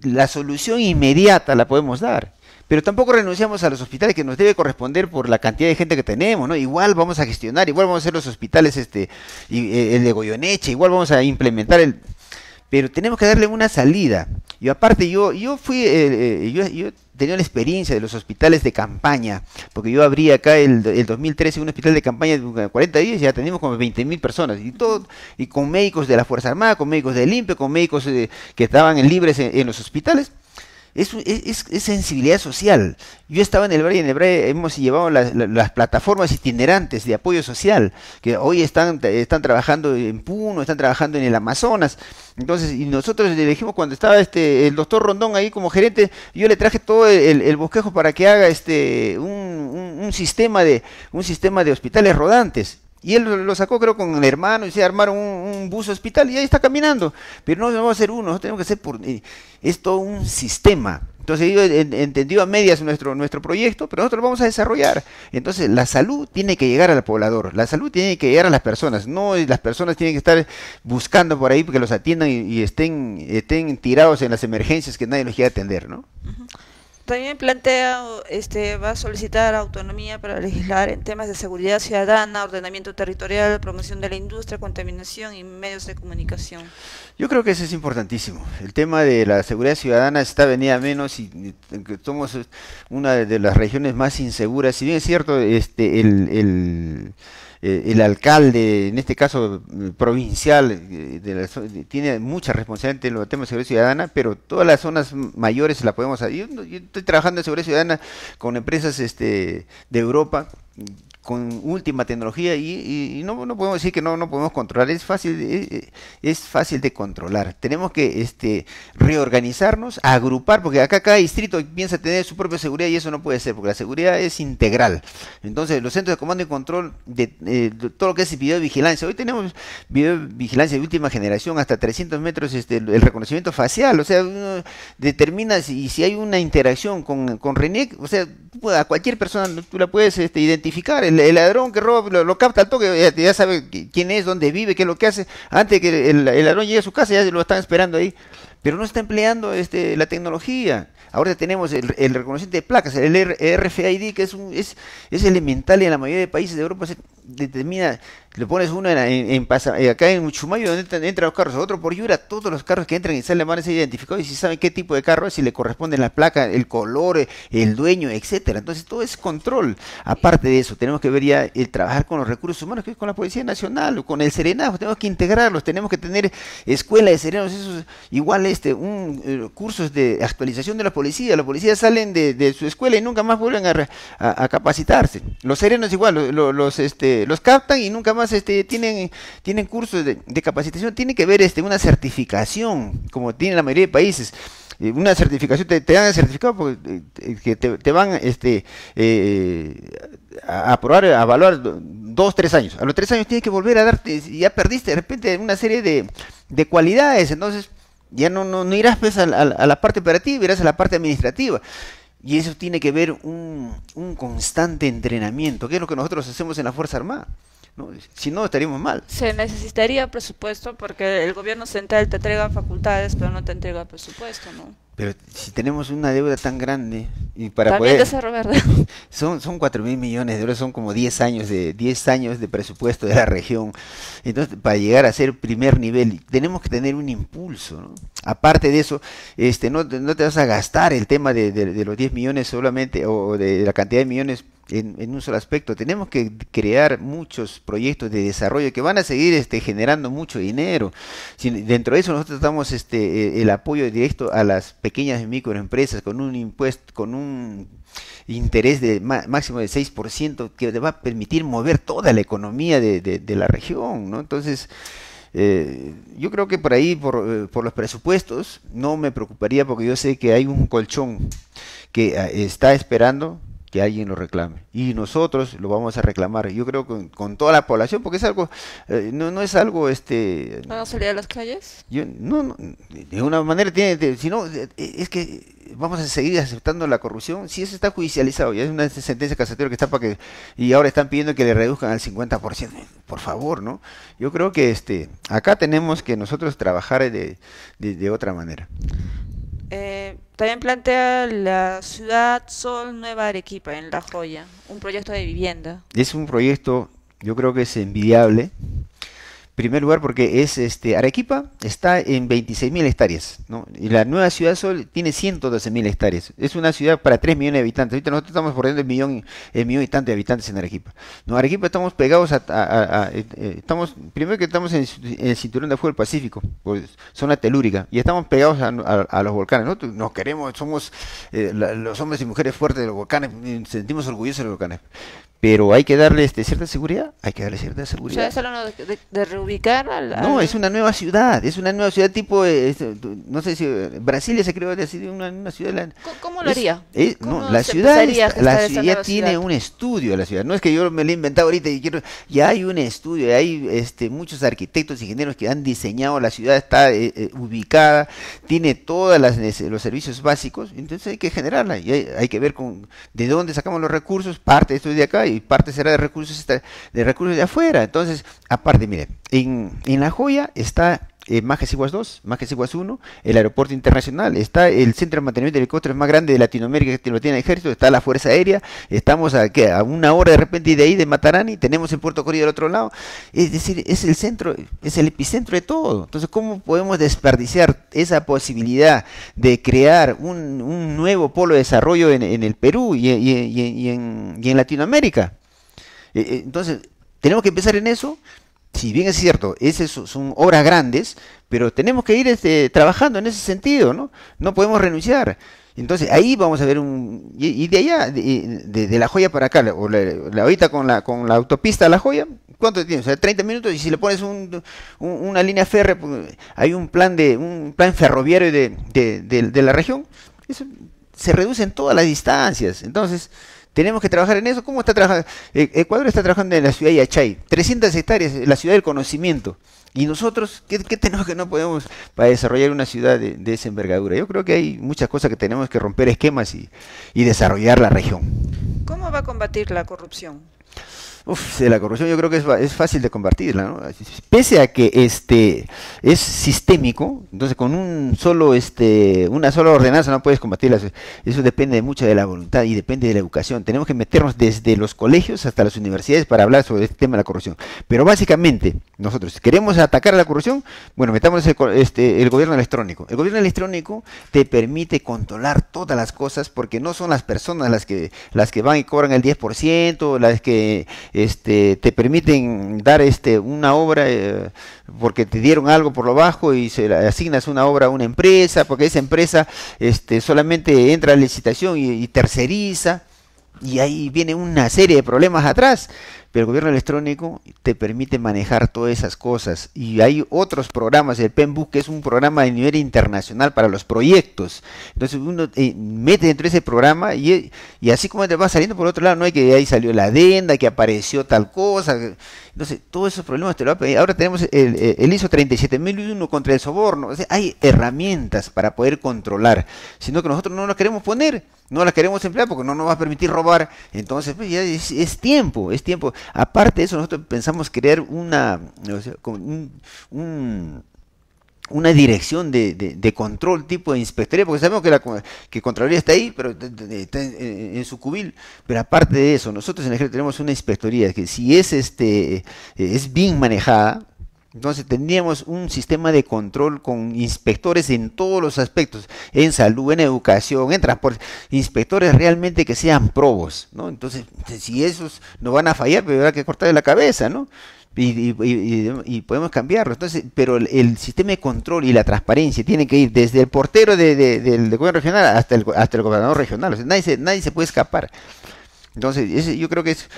la solución inmediata la podemos dar pero tampoco renunciamos a los hospitales que nos debe corresponder por la cantidad de gente que tenemos, ¿no? Igual vamos a gestionar, igual vamos a hacer los hospitales, este, eh, el de Goyoneche, igual vamos a implementar el... Pero tenemos que darle una salida. Y aparte yo, yo fui, eh, eh, yo, tenía la experiencia de los hospitales de campaña, porque yo abrí acá el, el 2013 un hospital de campaña de 40 días y ya teníamos como mil personas, y todo, y con médicos de la Fuerza Armada, con médicos de limpio, con médicos que estaban libres en los hospitales, es, sensibilidad social. Yo estaba en el BRE y en el hemos llevado las, plataformas itinerantes de apoyo social, que hoy están, están trabajando en Puno, están trabajando en el Amazonas. Entonces, y nosotros le dijimos cuando estaba este el doctor Rondón ahí como gerente, yo le traje todo el, bosquejo para que haga este un sistema de un sistema de hospitales rodantes y él lo sacó, creo, con el hermano y se armaron un, bus hospital y ahí está caminando. Pero no, vamos a hacer uno, tenemos que hacer por. Eh, es todo un sistema. Entonces, yo entendió a medias nuestro, nuestro proyecto, pero nosotros lo vamos a desarrollar. Entonces, la salud tiene que llegar al poblador, la salud tiene que llegar a las personas, no eh, las personas tienen que estar buscando por ahí que los atiendan y, estén, estén tirados en las emergencias que nadie los quiere atender, ¿no? También plantea, este, va a solicitar autonomía para legislar en temas de seguridad ciudadana, ordenamiento territorial, promoción de la industria, contaminación y medios de comunicación. Yo creo que eso es importantísimo. El tema de la seguridad ciudadana está venida menos y eh, somos eh, una de las regiones más inseguras. Si bien es cierto, este, el eh, el alcalde, en este caso eh, provincial, eh, tiene mucha responsabilidad en los temas de seguridad ciudadana, pero todas las zonas mayores la podemos Yo, estoy trabajando en seguridad ciudadana con empresas este, de Europa con última tecnología y, y, no, podemos decir que no, no podemos controlar, es fácil, eh, eh, es, fácil de controlar. Tenemos que este, reorganizarnos, agrupar, porque acá cada distrito piensa tener su propia seguridad y eso no puede ser, porque la seguridad es integral. Entonces, los centros de comando y control de, eh, todo lo que es videovigilancia, hoy tenemos videovigilancia de última generación, hasta 300 metros este, el reconocimiento facial, o sea, uno determina si, si hay una interacción con, con o sea, a cualquier persona tú la puedes este, identificar, el el, ladrón que roba lo, capta al toque, ya, sabe quién es, dónde vive, qué es lo que hace. Antes que el, ladrón llegue a su casa, ya lo están esperando ahí pero no está empleando este, la tecnología. Ahora tenemos el, reconocimiento de placas, el RFID, que es, es, es elemental y en la mayoría de países de Europa se determina le pones uno en, en, pasa, eh, acá en Chumayo donde entran, los carros, otro por Yura, todos los carros que entran y salen van a ser identificados y si saben qué tipo de carro es, si le corresponden la placa, el color, el dueño, etcétera. Entonces todo es control. Aparte de eso, tenemos que ver ya el trabajar con los recursos humanos, que es con la Policía Nacional, o con el Serenazgo, tenemos que integrarlos, tenemos que tener escuela de serenos, esos, igual este, un, eh, cursos de actualización de la policía, la policía salen de, su escuela y nunca más vuelven a, capacitarse. Los serenos igual, los, este, los captan y nunca más este, tienen, tienen cursos de, capacitación, tiene que ver este, una certificación, como tiene la mayoría de países eh, una certificación, te, dan el certificado porque eh, te, te van este, eh, a aprobar, a evaluar dos, tres años. A los tres años tienes que volver a darte, ya perdiste de repente una serie de, cualidades, entonces ya no, no, irás pues a, la parte operativa, irás a la parte administrativa. Y eso tiene que ver un, un constante entrenamiento, que es lo que nosotros hacemos en la Fuerza Armada. Si no, estaríamos mal. Se necesitaría presupuesto porque el gobierno central te entrega facultades, pero no te entrega presupuesto, ¿no? Pero si tenemos una deuda tan grande y para poder son son 4 mil millones de euros, son como 10 años de 10 años de presupuesto de la región. Entonces, para llegar a ser primer nivel, tenemos que tener un impulso. Aparte de eso, este no, no te vas a gastar el tema de, de los 10 millones solamente o de la cantidad de millones en, un solo aspecto. Tenemos que crear muchos proyectos de desarrollo que van a seguir este, generando mucho dinero. dentro de eso nosotros damos este, e, el apoyo directo a las pequeñas y microempresas con un impuesto, con un interés de máximo de 6% que va a permitir mover toda la economía de, la región. Entonces, eh, yo creo que por ahí, eh, por, los presupuestos, no me preocuparía porque yo sé que hay un colchón que ah, está esperando alguien lo reclame. Y nosotros lo vamos a reclamar, yo creo con, con toda la población, porque es algo, eh, no, es algo... este ¿Van a salir a las calles? Yo, no, de una manera tiene, si no, eh, es que vamos a seguir aceptando la corrupción, si eso está judicializado, ya es una sentencia casatoria que está para que, y ahora están pidiendo que le reduzcan al 50%, por favor, ¿no? Yo creo que este, acá tenemos que nosotros trabajar de, de, otra manera. Eh, también plantea la ciudad Sol Nueva Arequipa en La Joya, un proyecto de vivienda. Es un proyecto, yo creo que es envidiable, primer lugar porque es este Arequipa está en 26.000 hectáreas, ¿no? Y la nueva ciudad Sol tiene 112.000 hectáreas. Es una ciudad para 3 millones de habitantes. Ahorita nosotros estamos por el millón el millón y tanto de habitantes en Arequipa. No, Arequipa estamos pegados a, eh, eh, estamos primero que estamos en, el cinturón de fuego del Pacífico, zona telúrica y estamos pegados a, los volcanes. Nosotros nos queremos, somos eh, los hombres y mujeres fuertes de los volcanes, sentimos orgullosos de los volcanes pero hay que darle este, cierta seguridad, hay que darle cierta seguridad. de, reubicar No, es una nueva ciudad, es una nueva ciudad tipo, no sé si Brasilia se creó una, una ciudad... ¿Cómo, lo haría? la ciudad, la ciudad tiene un estudio, la ciudad, no es que yo me lo he inventado ahorita y quiero, ya hay un estudio, hay este, muchos arquitectos, ingenieros que han diseñado, la ciudad está eh, eh, ubicada, tiene todos los servicios básicos, entonces hay que generarla y hay, que ver con de dónde sacamos los recursos, parte de esto de acá y y parte será de recursos, de recursos de afuera. Entonces, aparte, mire en, en La Joya está eh, Majes Iguas 2, Majes 1, el aeropuerto internacional, está el centro de mantenimiento de helicópteros más grande de Latinoamérica que lo tiene el ejército, está la Fuerza Aérea, estamos a, a una hora de repente y de ahí de Matarani, tenemos en Puerto Corrido del otro lado, es decir, es el centro, es el epicentro de todo, entonces ¿cómo podemos desperdiciar esa posibilidad de crear un, nuevo polo de desarrollo en, el Perú y, en, Latinoamérica? Eh, eh, entonces, tenemos que empezar en eso, si bien es cierto, esas son obras grandes, pero tenemos que ir este, trabajando en ese sentido, ¿no? No podemos renunciar. Entonces ahí vamos a ver un... Y, de allá, de, La Joya para acá, o la, ahorita con la, con la autopista a La Joya, ¿cuánto tienes? O sea, 30 minutos y si le pones una línea férrea, pues, hay un plan, de, un plan ferroviario de, la región, se reducen todas las distancias. Entonces tenemos que trabajar en eso. ¿Cómo está trabajando? E-, Ecuador está trabajando en la ciudad de Yachay, 300 hectáreas, eh, la ciudad del conocimiento. Y nosotros, ¿qué, tenemos que no podemos para desarrollar una ciudad de, esa envergadura? Yo creo que hay muchas cosas que tenemos que romper esquemas y desarrollar la región. ¿Cómo va a combatir la corrupción? Uf, la corrupción yo creo que es, fácil de combatirla, ¿no? Pese a que este es sistémico, entonces con un solo este una sola ordenanza no puedes combatirla. Eso depende mucho de la voluntad y depende de la educación. Tenemos que meternos desde los colegios hasta las universidades para hablar sobre este tema de la corrupción. Pero básicamente, nosotros si queremos atacar la corrupción, bueno, metamos el, este, el gobierno electrónico. El gobierno electrónico te permite controlar todas las cosas porque no son las personas las que las que van y cobran el 10%, las que este, te permiten dar este, una obra eh, porque te dieron algo por lo bajo y se asignas una obra a una empresa, porque esa empresa este, solamente entra a licitación y terceriza y ahí viene una serie de problemas atrás. Pero el gobierno electrónico te permite manejar todas esas cosas. Y hay otros programas, el PEMBUS, que es un programa de nivel internacional para los proyectos. Entonces uno eh, mete dentro de ese programa y, así como te va saliendo por otro lado, no hay que ahí salió la adenda, que apareció tal cosa. Entonces todos esos problemas te lo va a pedir. Ahora tenemos el, ISO 37001 contra el soborno. hay herramientas para poder controlar, sino que nosotros no las queremos poner no las queremos emplear porque no nos va a permitir robar. Entonces, pues, es, tiempo, es tiempo. Aparte de eso, nosotros pensamos crear una, una dirección de, control tipo de inspectoría, porque sabemos que la que Contraloría está ahí, pero está en, su cubil. Pero aparte de eso, nosotros en el ejército tenemos una inspectoría que si es este es bien manejada, entonces tendríamos un sistema de control con inspectores en todos los aspectos, en salud, en educación, en transporte, inspectores realmente que sean probos, ¿no? Entonces, si esos no van a fallar, pero pues habrá que cortarle la cabeza, ¿no? Y, podemos cambiarlo. Entonces, pero el, sistema de control y la transparencia tiene que ir desde el portero del gobierno regional hasta el, hasta el gobernador regional. nadie, se, nadie se puede escapar. Entonces, yo creo que es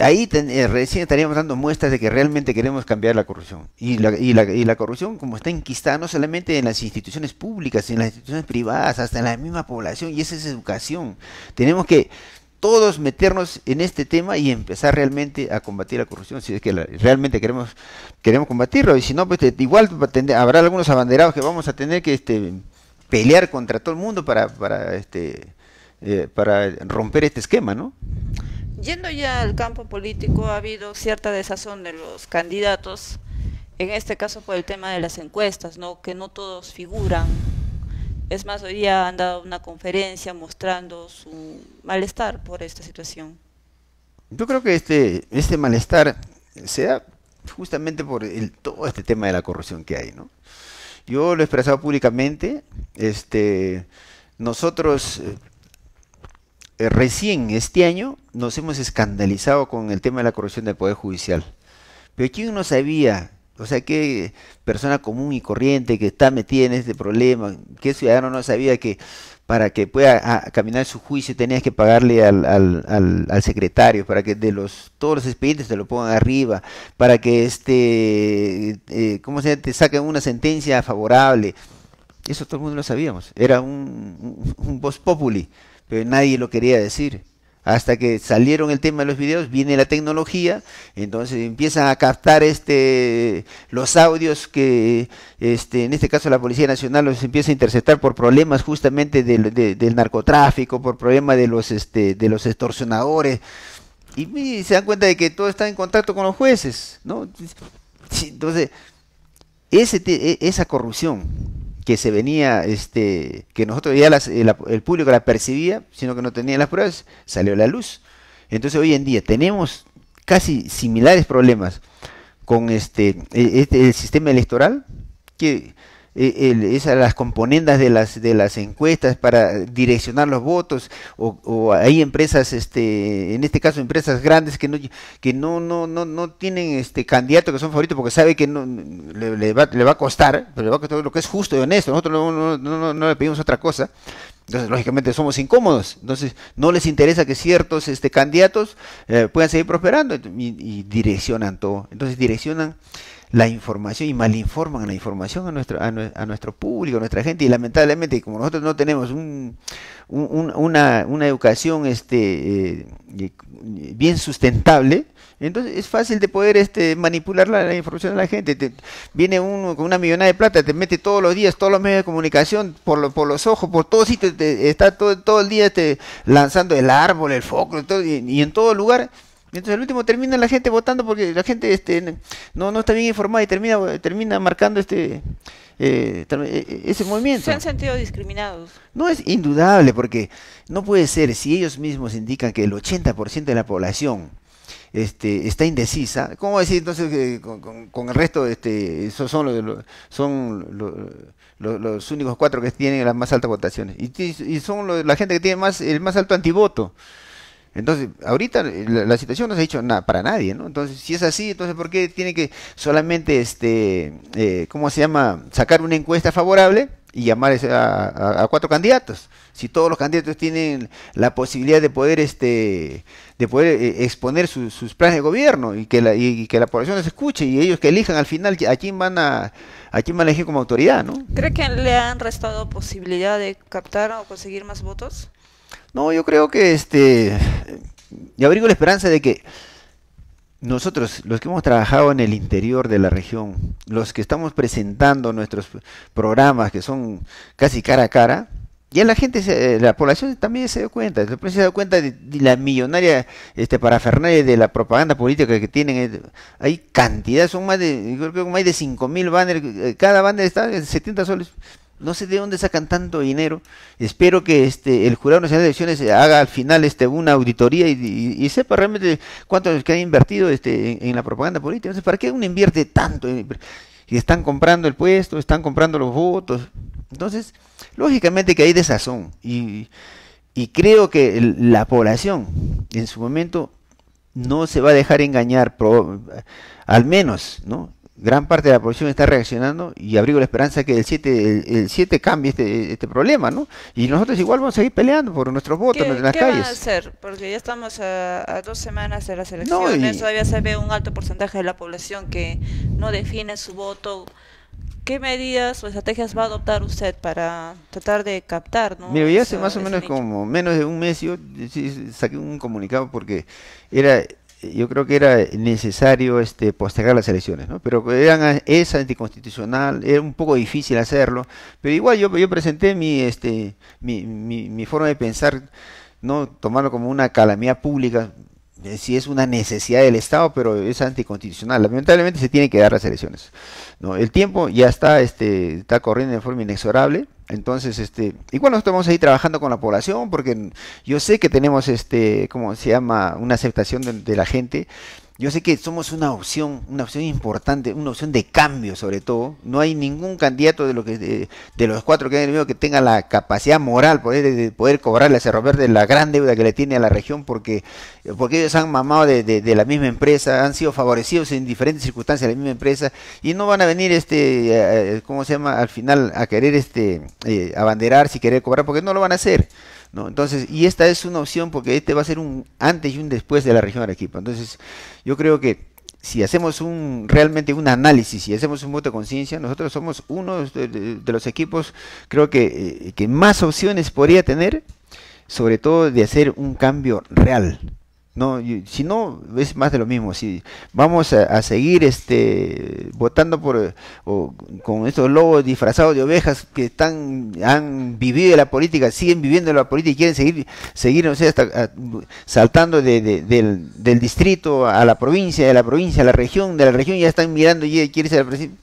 ahí eh, recién estaríamos dando muestras de que realmente queremos cambiar la corrupción. Y la, y, la, y la, corrupción, como está enquistada no solamente en las instituciones públicas, en las instituciones privadas, hasta en la misma población, y esa es educación. Tenemos que todos meternos en este tema y empezar realmente a combatir la corrupción, si es que realmente queremos, queremos combatirlo. Y si no, pues eh, igual habrá algunos abanderados que vamos a tener que este, pelear contra todo el mundo para, para, este, eh, para romper este esquema, ¿no? Yendo ya al campo político, ha habido cierta desazón de los candidatos, en este caso por el tema de las encuestas, ¿no? que no todos figuran. Es más, hoy día han dado una conferencia mostrando su malestar por esta situación. Yo creo que este, este malestar sea justamente por el, todo este tema de la corrupción que hay. ¿no? Yo lo he expresado públicamente. Este, nosotros eh, eh, recién este año nos hemos escandalizado con el tema de la corrupción del Poder Judicial. Pero ¿quién no sabía? O sea, ¿qué persona común y corriente que está metida en este problema? ¿Qué ciudadano no sabía que para que pueda ah, caminar su juicio tenías que pagarle al, secretario para que de los todos los expedientes te lo pongan arriba para que este eh, cómo se te saquen una sentencia favorable eso todo el mundo lo sabíamos era un, un, populi pero nadie lo quería decir. Hasta que salieron el tema de los videos, viene la tecnología, entonces empiezan a captar este, los audios que, este, en este caso la Policía Nacional los empieza a interceptar por problemas justamente del, narcotráfico, por problemas de los, este, de los extorsionadores, y, se dan cuenta de que todo está en contacto con los jueces, ¿no? Entonces, ese, e, esa corrupción que se venía, este, que nosotros ya eh, el, público la percibía, sino que no tenía las pruebas, salió la luz. Entonces hoy en día tenemos casi similares problemas con este, e, este el sistema electoral, que eh, el, esas, las componendas de las, de las encuestas para direccionar los votos, o, hay empresas, este, en este caso empresas grandes que no, que no, no, no, tienen este candidato que son favoritos porque sabe que no, le, va, a costar, pero le va a costar lo que es justo y honesto, nosotros no, no, le pedimos otra cosa. Entonces, lógicamente somos incómodos. Entonces, no les interesa que ciertos este, candidatos eh, puedan seguir prosperando y direccionan todo. Entonces, direccionan la información y malinforman la información a nuestro, a, nuestro público, a nuestra gente. Y lamentablemente, como nosotros no tenemos una, educación este, eh, eh, bien sustentable, entonces es fácil de poder este, manipular la, información de la gente. Te, viene uno con una millonada de plata, te mete todos los días, todos los medios de comunicación, por, por los ojos, por todos sitios está todo, todo el día este, lanzando el árbol, el foco, todo, y en todo lugar entonces al último termina la gente votando porque la gente este, no, no está bien informada y termina, termina marcando este eh, eh, eh, ese movimiento. Se han sentido discriminados. No es indudable porque no puede ser si ellos mismos indican que el 80% de la población este, está indecisa. ¿Cómo decir entonces que con, el resto este, son, los, son los, únicos cuatro que tienen las más altas votaciones? Y, son la gente que tiene más el más alto antivoto. Entonces, ahorita la, situación no se ha dicho nada para nadie, ¿no? Entonces, si es así, entonces ¿por qué tiene que solamente, este, eh, ¿cómo se llama? Sacar una encuesta favorable y llamar a, cuatro candidatos. Si todos los candidatos tienen la posibilidad de poder, este, de poder eh, exponer sus planes de gobierno y que la, que la población los escuche y ellos que elijan al final a quién van a, a quién van a elegir como autoridad, ¿no? ¿Cree que le han restado posibilidad de captar o conseguir más votos? No, yo creo que este. Y abrigo la esperanza de que nosotros, los que hemos trabajado en el interior de la región, los que estamos presentando nuestros programas que son casi cara a cara, ya la gente, eh, la población también se dio cuenta, se dio cuenta de, la millonaria este, parafernalia de la propaganda política que tienen. Eh, hay cantidad, son más de, creo que más de mil banners, eh, cada banner está en 70 soles. No sé de dónde sacan tanto dinero. Espero que este el Jurado Nacional de Elecciones haga al final este una auditoría y, sepa realmente cuánto que han invertido este en, la propaganda política. Entonces, ¿para qué uno invierte tanto? Eh, y están comprando el puesto, están comprando los votos. Entonces, lógicamente que hay desazón. Y, creo que la población en su momento no se va a dejar engañar, al menos, ¿no? gran parte de la población está reaccionando y abrigo la esperanza que el 7 el, cambie este, este problema, ¿no? Y nosotros igual vamos a seguir peleando por nuestros votos en las calles. ¿Qué van a hacer? Porque ya estamos a, dos semanas de las elecciones, todavía se ve un alto porcentaje de la población que no define su voto. ¿Qué medidas o estrategias va a adoptar usted para tratar de captar? ¿no? ya hace más o menos como menos de un mes yo saqué un comunicado porque era yo creo que era necesario este, postergar las elecciones, ¿no? Pero eran, ah, es anticonstitucional, era un poco difícil hacerlo, pero igual yo, yo presenté mi, este, mi, mi, forma de pensar, no tomarlo como una calamidad pública, si es una necesidad del Estado, pero es anticonstitucional. Lamentablemente se tiene que dar las elecciones. ¿no? El tiempo ya está, este, está corriendo de forma inexorable. Entonces, este, igual nosotros estamos ahí trabajando con la población, porque yo sé que tenemos, este, ¿cómo se llama?, una aceptación de la gente yo sé que somos una opción, una opción importante, una opción de cambio sobre todo. No hay ningún candidato de, lo que, de, los cuatro que han venido que tenga la capacidad moral de poder cobrarle a Cerro Verde la gran deuda que le tiene a la región porque, porque ellos han mamado de, la misma empresa, han sido favorecidos en diferentes circunstancias de la misma empresa y no van a venir, este, eh, eh, ¿cómo se llama?, al final a querer este, eh, abanderarse y querer cobrar porque no lo van a hacer. Entonces, y esta es una opción porque este va a ser un antes y un después de la región equipo Entonces, yo creo que si hacemos un realmente un análisis, y hacemos un voto de conciencia, nosotros somos uno de, los equipos, creo que, eh, que más opciones podría tener, sobre todo de hacer un cambio real. No, si no, es más de lo mismo. Si vamos a, seguir este votando por con estos lobos disfrazados de ovejas que están han vivido la política, siguen viviendo la política y quieren seguir, seguir hasta, saltando del, distrito a la provincia, de la provincia a la región, de la región ya están mirando y quiere ser presidente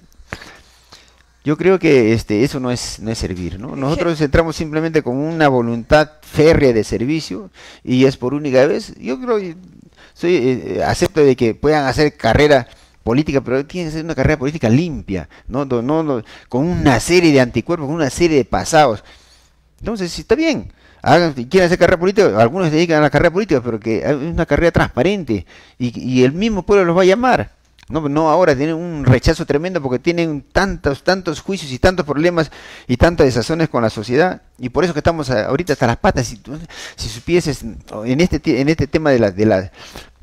yo creo que este, eso no es, no es servir, ¿no? Nosotros entramos simplemente con una voluntad férrea de servicio y es por única vez. Yo creo, soy, eh, eh, acepto de que puedan hacer carrera política, pero tiene que ser una carrera política limpia, ¿no? con una serie de anticuerpos, con una serie de pasados. Entonces, está bien, hagan, quieren hacer carrera política, algunos se dedican a la carrera política, pero que es una carrera transparente y el mismo pueblo los va a llamar. No, no ahora, tienen un rechazo tremendo porque tienen tantos, tantos juicios y tantos problemas y tantas desazones con la sociedad. Y por eso que estamos ahorita hasta las patas. Si, si supieses, en este, en este tema de, la, de, la,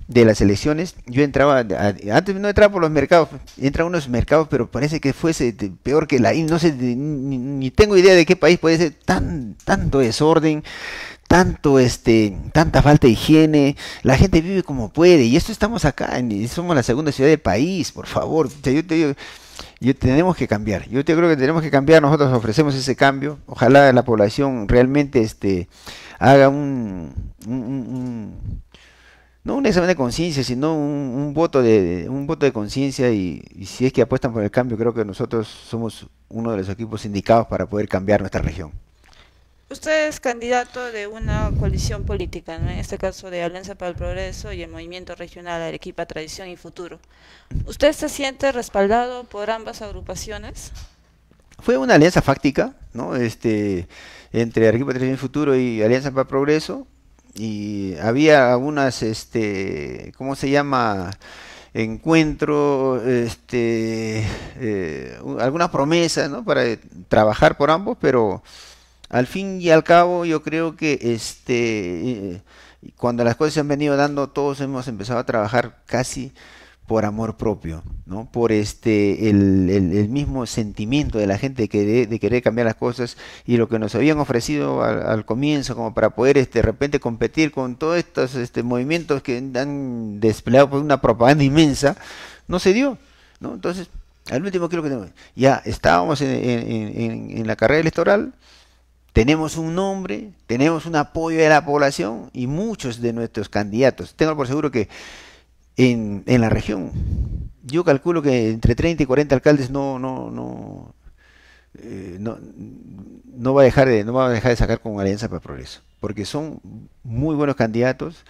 de las elecciones, yo entraba, antes no entraba por los mercados, entra unos mercados, pero parece que fuese peor que la... No sé, ni, ni tengo idea de qué país puede ser tan, tanto desorden tanto este, tanta falta de higiene, la gente vive como puede, y esto estamos acá, en, somos la segunda ciudad del país, por favor, yo tenemos que cambiar. Yo te creo que tenemos que cambiar. Nosotros ofrecemos ese cambio. Ojalá la población realmente este, haga un, un, un no un examen de conciencia, sino un, voto de un voto de conciencia y, y, si es que apuestan por el cambio, creo que nosotros somos uno de los equipos indicados para poder cambiar nuestra región. Usted es candidato de una coalición política, en este caso de Alianza para el Progreso y el Movimiento Regional Arequipa Tradición y Futuro. ¿Usted se siente respaldado por ambas agrupaciones? Fue una alianza fáctica, ¿no? Este, entre Arequipa Tradición y Futuro y Alianza para el Progreso y había algunas, este, ¿cómo se llama? encuentro, este, eh, algunas promesas ¿no? para trabajar por ambos, pero al fin y al cabo yo creo que este, eh, cuando las cosas se han venido dando, todos hemos empezado a trabajar casi por amor propio, ¿no? por este, el, mismo sentimiento de la gente de, querer cambiar las cosas y lo que nos habían ofrecido al, comienzo como para poder este, de repente competir con todos estos este, movimientos que han desplegado por una propaganda inmensa, no se dio. ¿no? Entonces, al último creo que ya estábamos en la carrera electoral, tenemos un nombre, tenemos un apoyo de la población y muchos de nuestros candidatos. Tengo por seguro que en, la región, yo calculo que entre 30 y 40 alcaldes no, no, eh, no, no, va a dejar de, no va a dejar de sacar con Alianza para Progreso, porque son muy buenos candidatos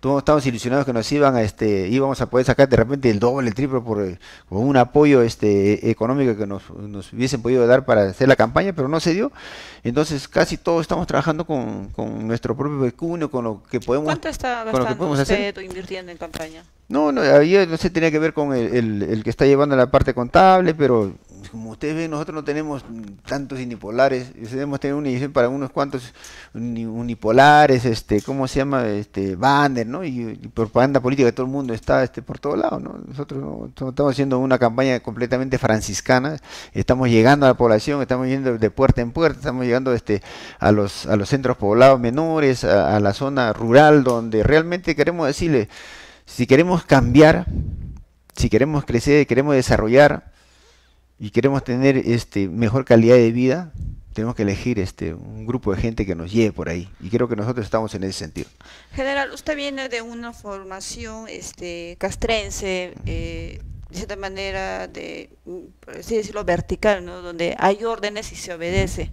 todos estábamos ilusionados que nos iban a este íbamos a poder sacar de repente el doble, el triple por eh, con un apoyo este e, económico que nos, nos, hubiesen podido dar para hacer la campaña, pero no se dio. Entonces casi todos estamos trabajando con, con nuestro propio pecunio, con lo que podemos ¿Cuánto está con usted o invirtiendo en campaña? No, no, había, eh, no sé, tenía que ver con el, el, el que está llevando la parte contable, pero como ustedes ven, nosotros no tenemos tantos unipolares, debemos tener una para unos cuantos unipolares, este, ¿cómo se llama? Este, banner, ¿no? Y, propaganda política, de todo el mundo está este, por todos lados, ¿no? Nosotros estamos haciendo una campaña completamente franciscana, estamos llegando a la población, estamos yendo de puerta en puerta, estamos llegando este, a, los, a los centros poblados menores, a, a la zona rural, donde realmente queremos decirle, si queremos cambiar, si queremos crecer, queremos desarrollar, y queremos tener este, mejor calidad de vida, tenemos que elegir este, un grupo de gente que nos lleve por ahí. Y creo que nosotros estamos en ese sentido. General, usted viene de una formación este, castrense. Eh, de cierta manera, de, por así decirlo, vertical, donde hay órdenes y se obedece.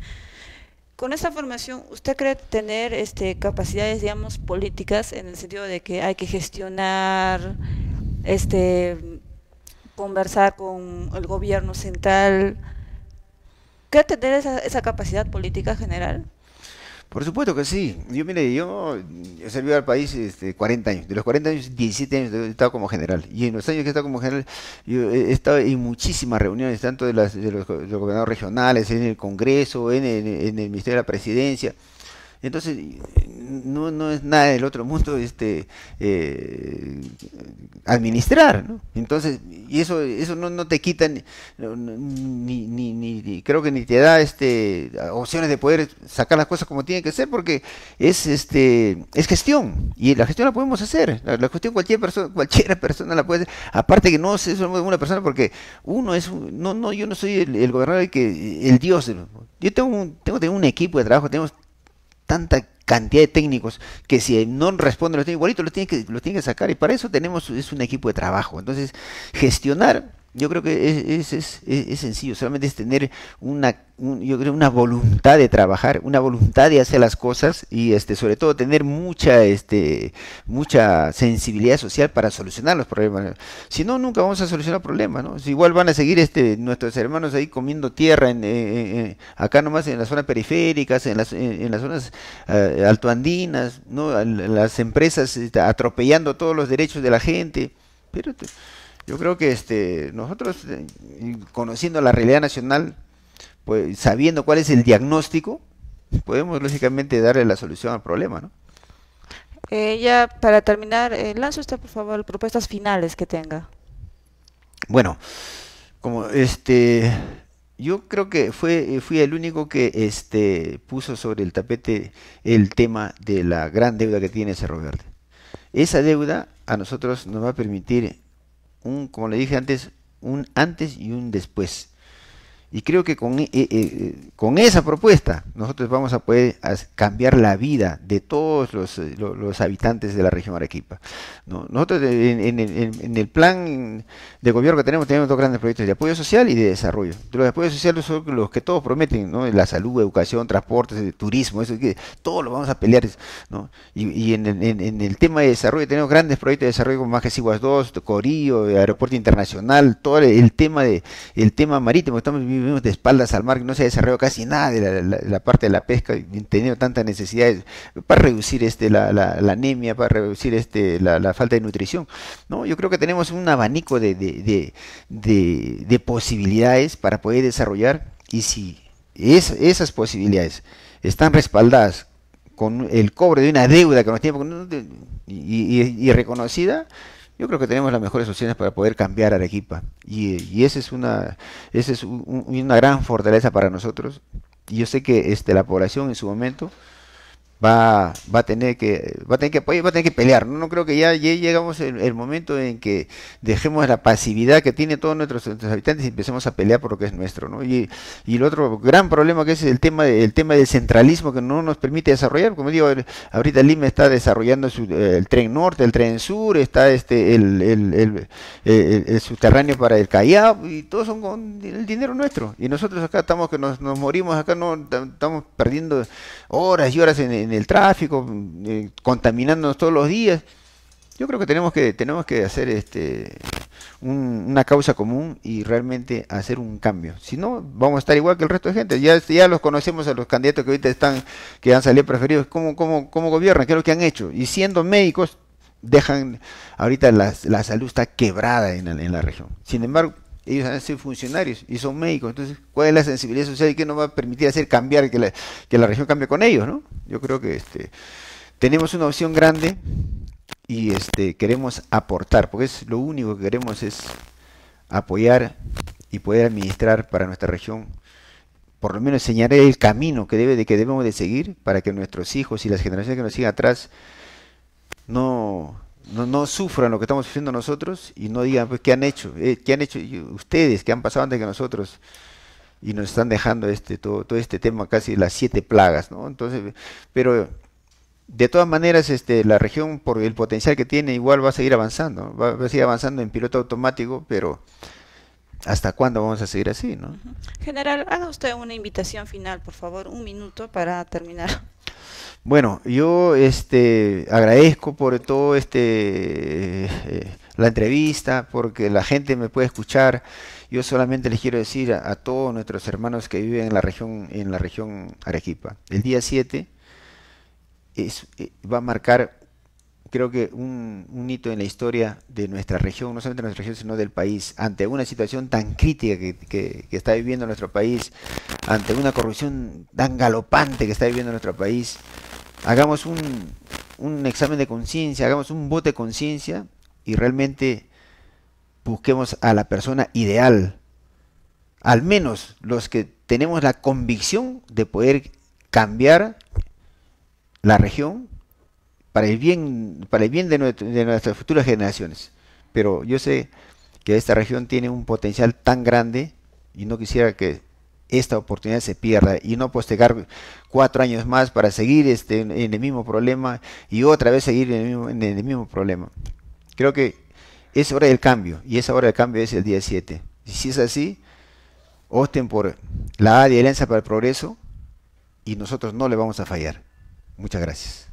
Con esta formación, ¿usted cree tener este, capacidades, digamos, políticas en el sentido de que hay que gestionar este, conversar con el gobierno central? que tener esa, esa capacidad política general? Por supuesto que sí. Yo, mire, yo he servido al país este, 40 años. De los 40 años, 17 años he estado como general. Y en los años que he estado como general, yo he estado en muchísimas reuniones, tanto de, los, gobernadores regionales, en el Congreso, en el Ministerio de la Presidencia. Entonces, no, no es nada del otro mundo este, eh, administrar, ¿no? Entonces, y eso, eso no, te quita ni, ni, creo que ni te da este, opciones de poder sacar las cosas como tienen que ser, porque es, este, es gestión, y la gestión la podemos hacer, la, gestión cualquier persona, cualquiera persona la puede hacer, aparte que no es una persona, porque uno es, no, no, yo no soy el, gobernador, el que, el dios, yo tengo tengo, tengo un equipo de trabajo, tenemos tanta cantidad de técnicos que si no responden los técnicos igualito los tienen que lo tienen que sacar y para eso tenemos es un equipo de trabajo entonces gestionar yo creo que es, es, es, sencillo, solamente es tener una, yo creo, una voluntad de trabajar, una voluntad de hacer las cosas y este, sobre todo tener mucha, este, mucha sensibilidad social para solucionar los problemas. Si no, nunca vamos a solucionar problemas, ¿no? igual van a seguir este, nuestros hermanos ahí comiendo tierra en, eh, eh, eh, acá nomás en las zonas periféricas, en las, en, las zonas altoandinas, ¿no? Las empresas este, atropellando todos los derechos de la gente. Pero yo creo que este, nosotros, eh, conociendo la realidad nacional, pues sabiendo cuál es el diagnóstico, podemos lógicamente darle la solución al problema, ¿no? Eh, ya para terminar, eh, lance usted por favor propuestas finales que tenga. Bueno, como este, yo creo que fue, fui el único que este, puso sobre el tapete el tema de la gran deuda que tiene Cerro Verde. Esa deuda a nosotros nos va a permitir un, como le dije antes, un antes y un después. Y creo que con, e, e, e, con esa propuesta nosotros vamos a poder cambiar la vida de todos los, eh, habitantes de la región Arequipa. Nosotros en, el plan de gobierno que tenemos tenemos dos grandes proyectos de apoyo social y de desarrollo. los apoyos sociales son los que todos prometen, ¿no? la salud, educación, transportes, eh, turismo, eso que todo lo vamos a pelear. Y, en, el tema de desarrollo tenemos grandes proyectos de desarrollo como que 2, Corío, Aeropuerto Internacional, todo el tema de el tema marítimo. Estamos viviendo vivimos de espaldas al mar, no se ha desarrollado casi nada de la, parte de la pesca, teniendo tantas necesidades para reducir este, la, anemia, para reducir este, la, falta de nutrición. ¿no? Yo creo que tenemos un abanico de, de, de, posibilidades para poder desarrollar y si es, esas posibilidades están respaldadas con el cobre de una deuda que nos tiene y, y, y reconocida, yo creo que tenemos las mejores opciones para poder cambiar Arequipa. Y, esa es, una, es una gran fortaleza para nosotros. Y yo sé que este, la población en su momento va, va a tener que va a tener que va a tener que pelear. No, no creo que ya, llegamos el, momento en que dejemos la pasividad que tiene todos nuestros, habitantes y empecemos a pelear por lo que es nuestro, ¿no? Y, y el otro gran problema que es el tema tema del centralismo que no nos permite desarrollar, como digo, ahorita Lima está desarrollando el tren norte, el tren sur, está este el, subterráneo para el Callao y todos son con el dinero nuestro y nosotros acá estamos que nos, nos morimos acá no estamos perdiendo horas y horas en, el tráfico, mm, eh, contaminándonos todos los días. Yo creo que tenemos que, tenemos que hacer este, una causa común y realmente hacer un cambio. Si no, vamos a estar igual que el resto de gente. Ya, ya los conocemos a los candidatos que ahorita están, que han salido preferidos, cómo, cómo, cómo gobiernan, qué es lo que han hecho. Y siendo médicos, dejan, ahorita la, salud está quebrada en la región. Sin embargo, ellos han sido funcionarios y son médicos. Entonces, ¿cuál es la sensibilidad social y que nos va a permitir hacer cambiar, que la, que la región cambie con ellos? ¿no? Yo creo que este, tenemos una opción grande y este, queremos aportar, porque es lo único que queremos es apoyar y poder administrar para nuestra región, por lo menos señalar el camino que, debe, de, que debemos de seguir para que nuestros hijos y las generaciones que nos sigan atrás no no, sufran lo que estamos haciendo nosotros y no digan pues, qué han hecho, eh, qué han hecho ustedes, qué han pasado antes que nosotros y nos están dejando este todo, todo este tema casi las siete plagas, ¿no? Entonces, pero de todas maneras, este, la región por el potencial que tiene igual va a seguir avanzando, va, va, a seguir avanzando en piloto automático, pero ¿hasta cuándo vamos a seguir así, no? General, haga usted una invitación final, por favor, un minuto para terminar. Bueno, yo este, agradezco por todo este, eh, la entrevista, porque la gente me puede escuchar. Yo solamente les quiero decir a, todos nuestros hermanos que viven en la región, en la región Arequipa, el día 7 eh, va a marcar, creo que, un, hito en la historia de nuestra región, no solamente de nuestra región, sino del país, ante una situación tan crítica que, que, que está viviendo nuestro país, ante una corrupción tan galopante que está viviendo nuestro país hagamos un, examen de conciencia, hagamos un bote de conciencia y realmente busquemos a la persona ideal. Al menos los que tenemos la convicción de poder cambiar la región para el bien, para el bien de, de nuestras futuras generaciones. Pero yo sé que esta región tiene un potencial tan grande y no quisiera que esta oportunidad se pierda y no postergar cuatro años más para seguir este, en, el mismo problema y otra vez seguir en el, mismo, problema. Creo que es hora del cambio y esa hora del cambio es el día 7. si es así, opten por la A para el Progreso y nosotros no le vamos a fallar. Muchas gracias.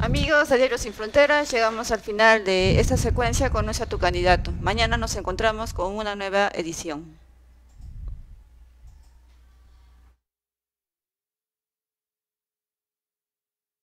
Amigos de Diario Sin Fronteras, llegamos al final de esta secuencia Conoce a tu candidato. Mañana nos encontramos con una nueva edición.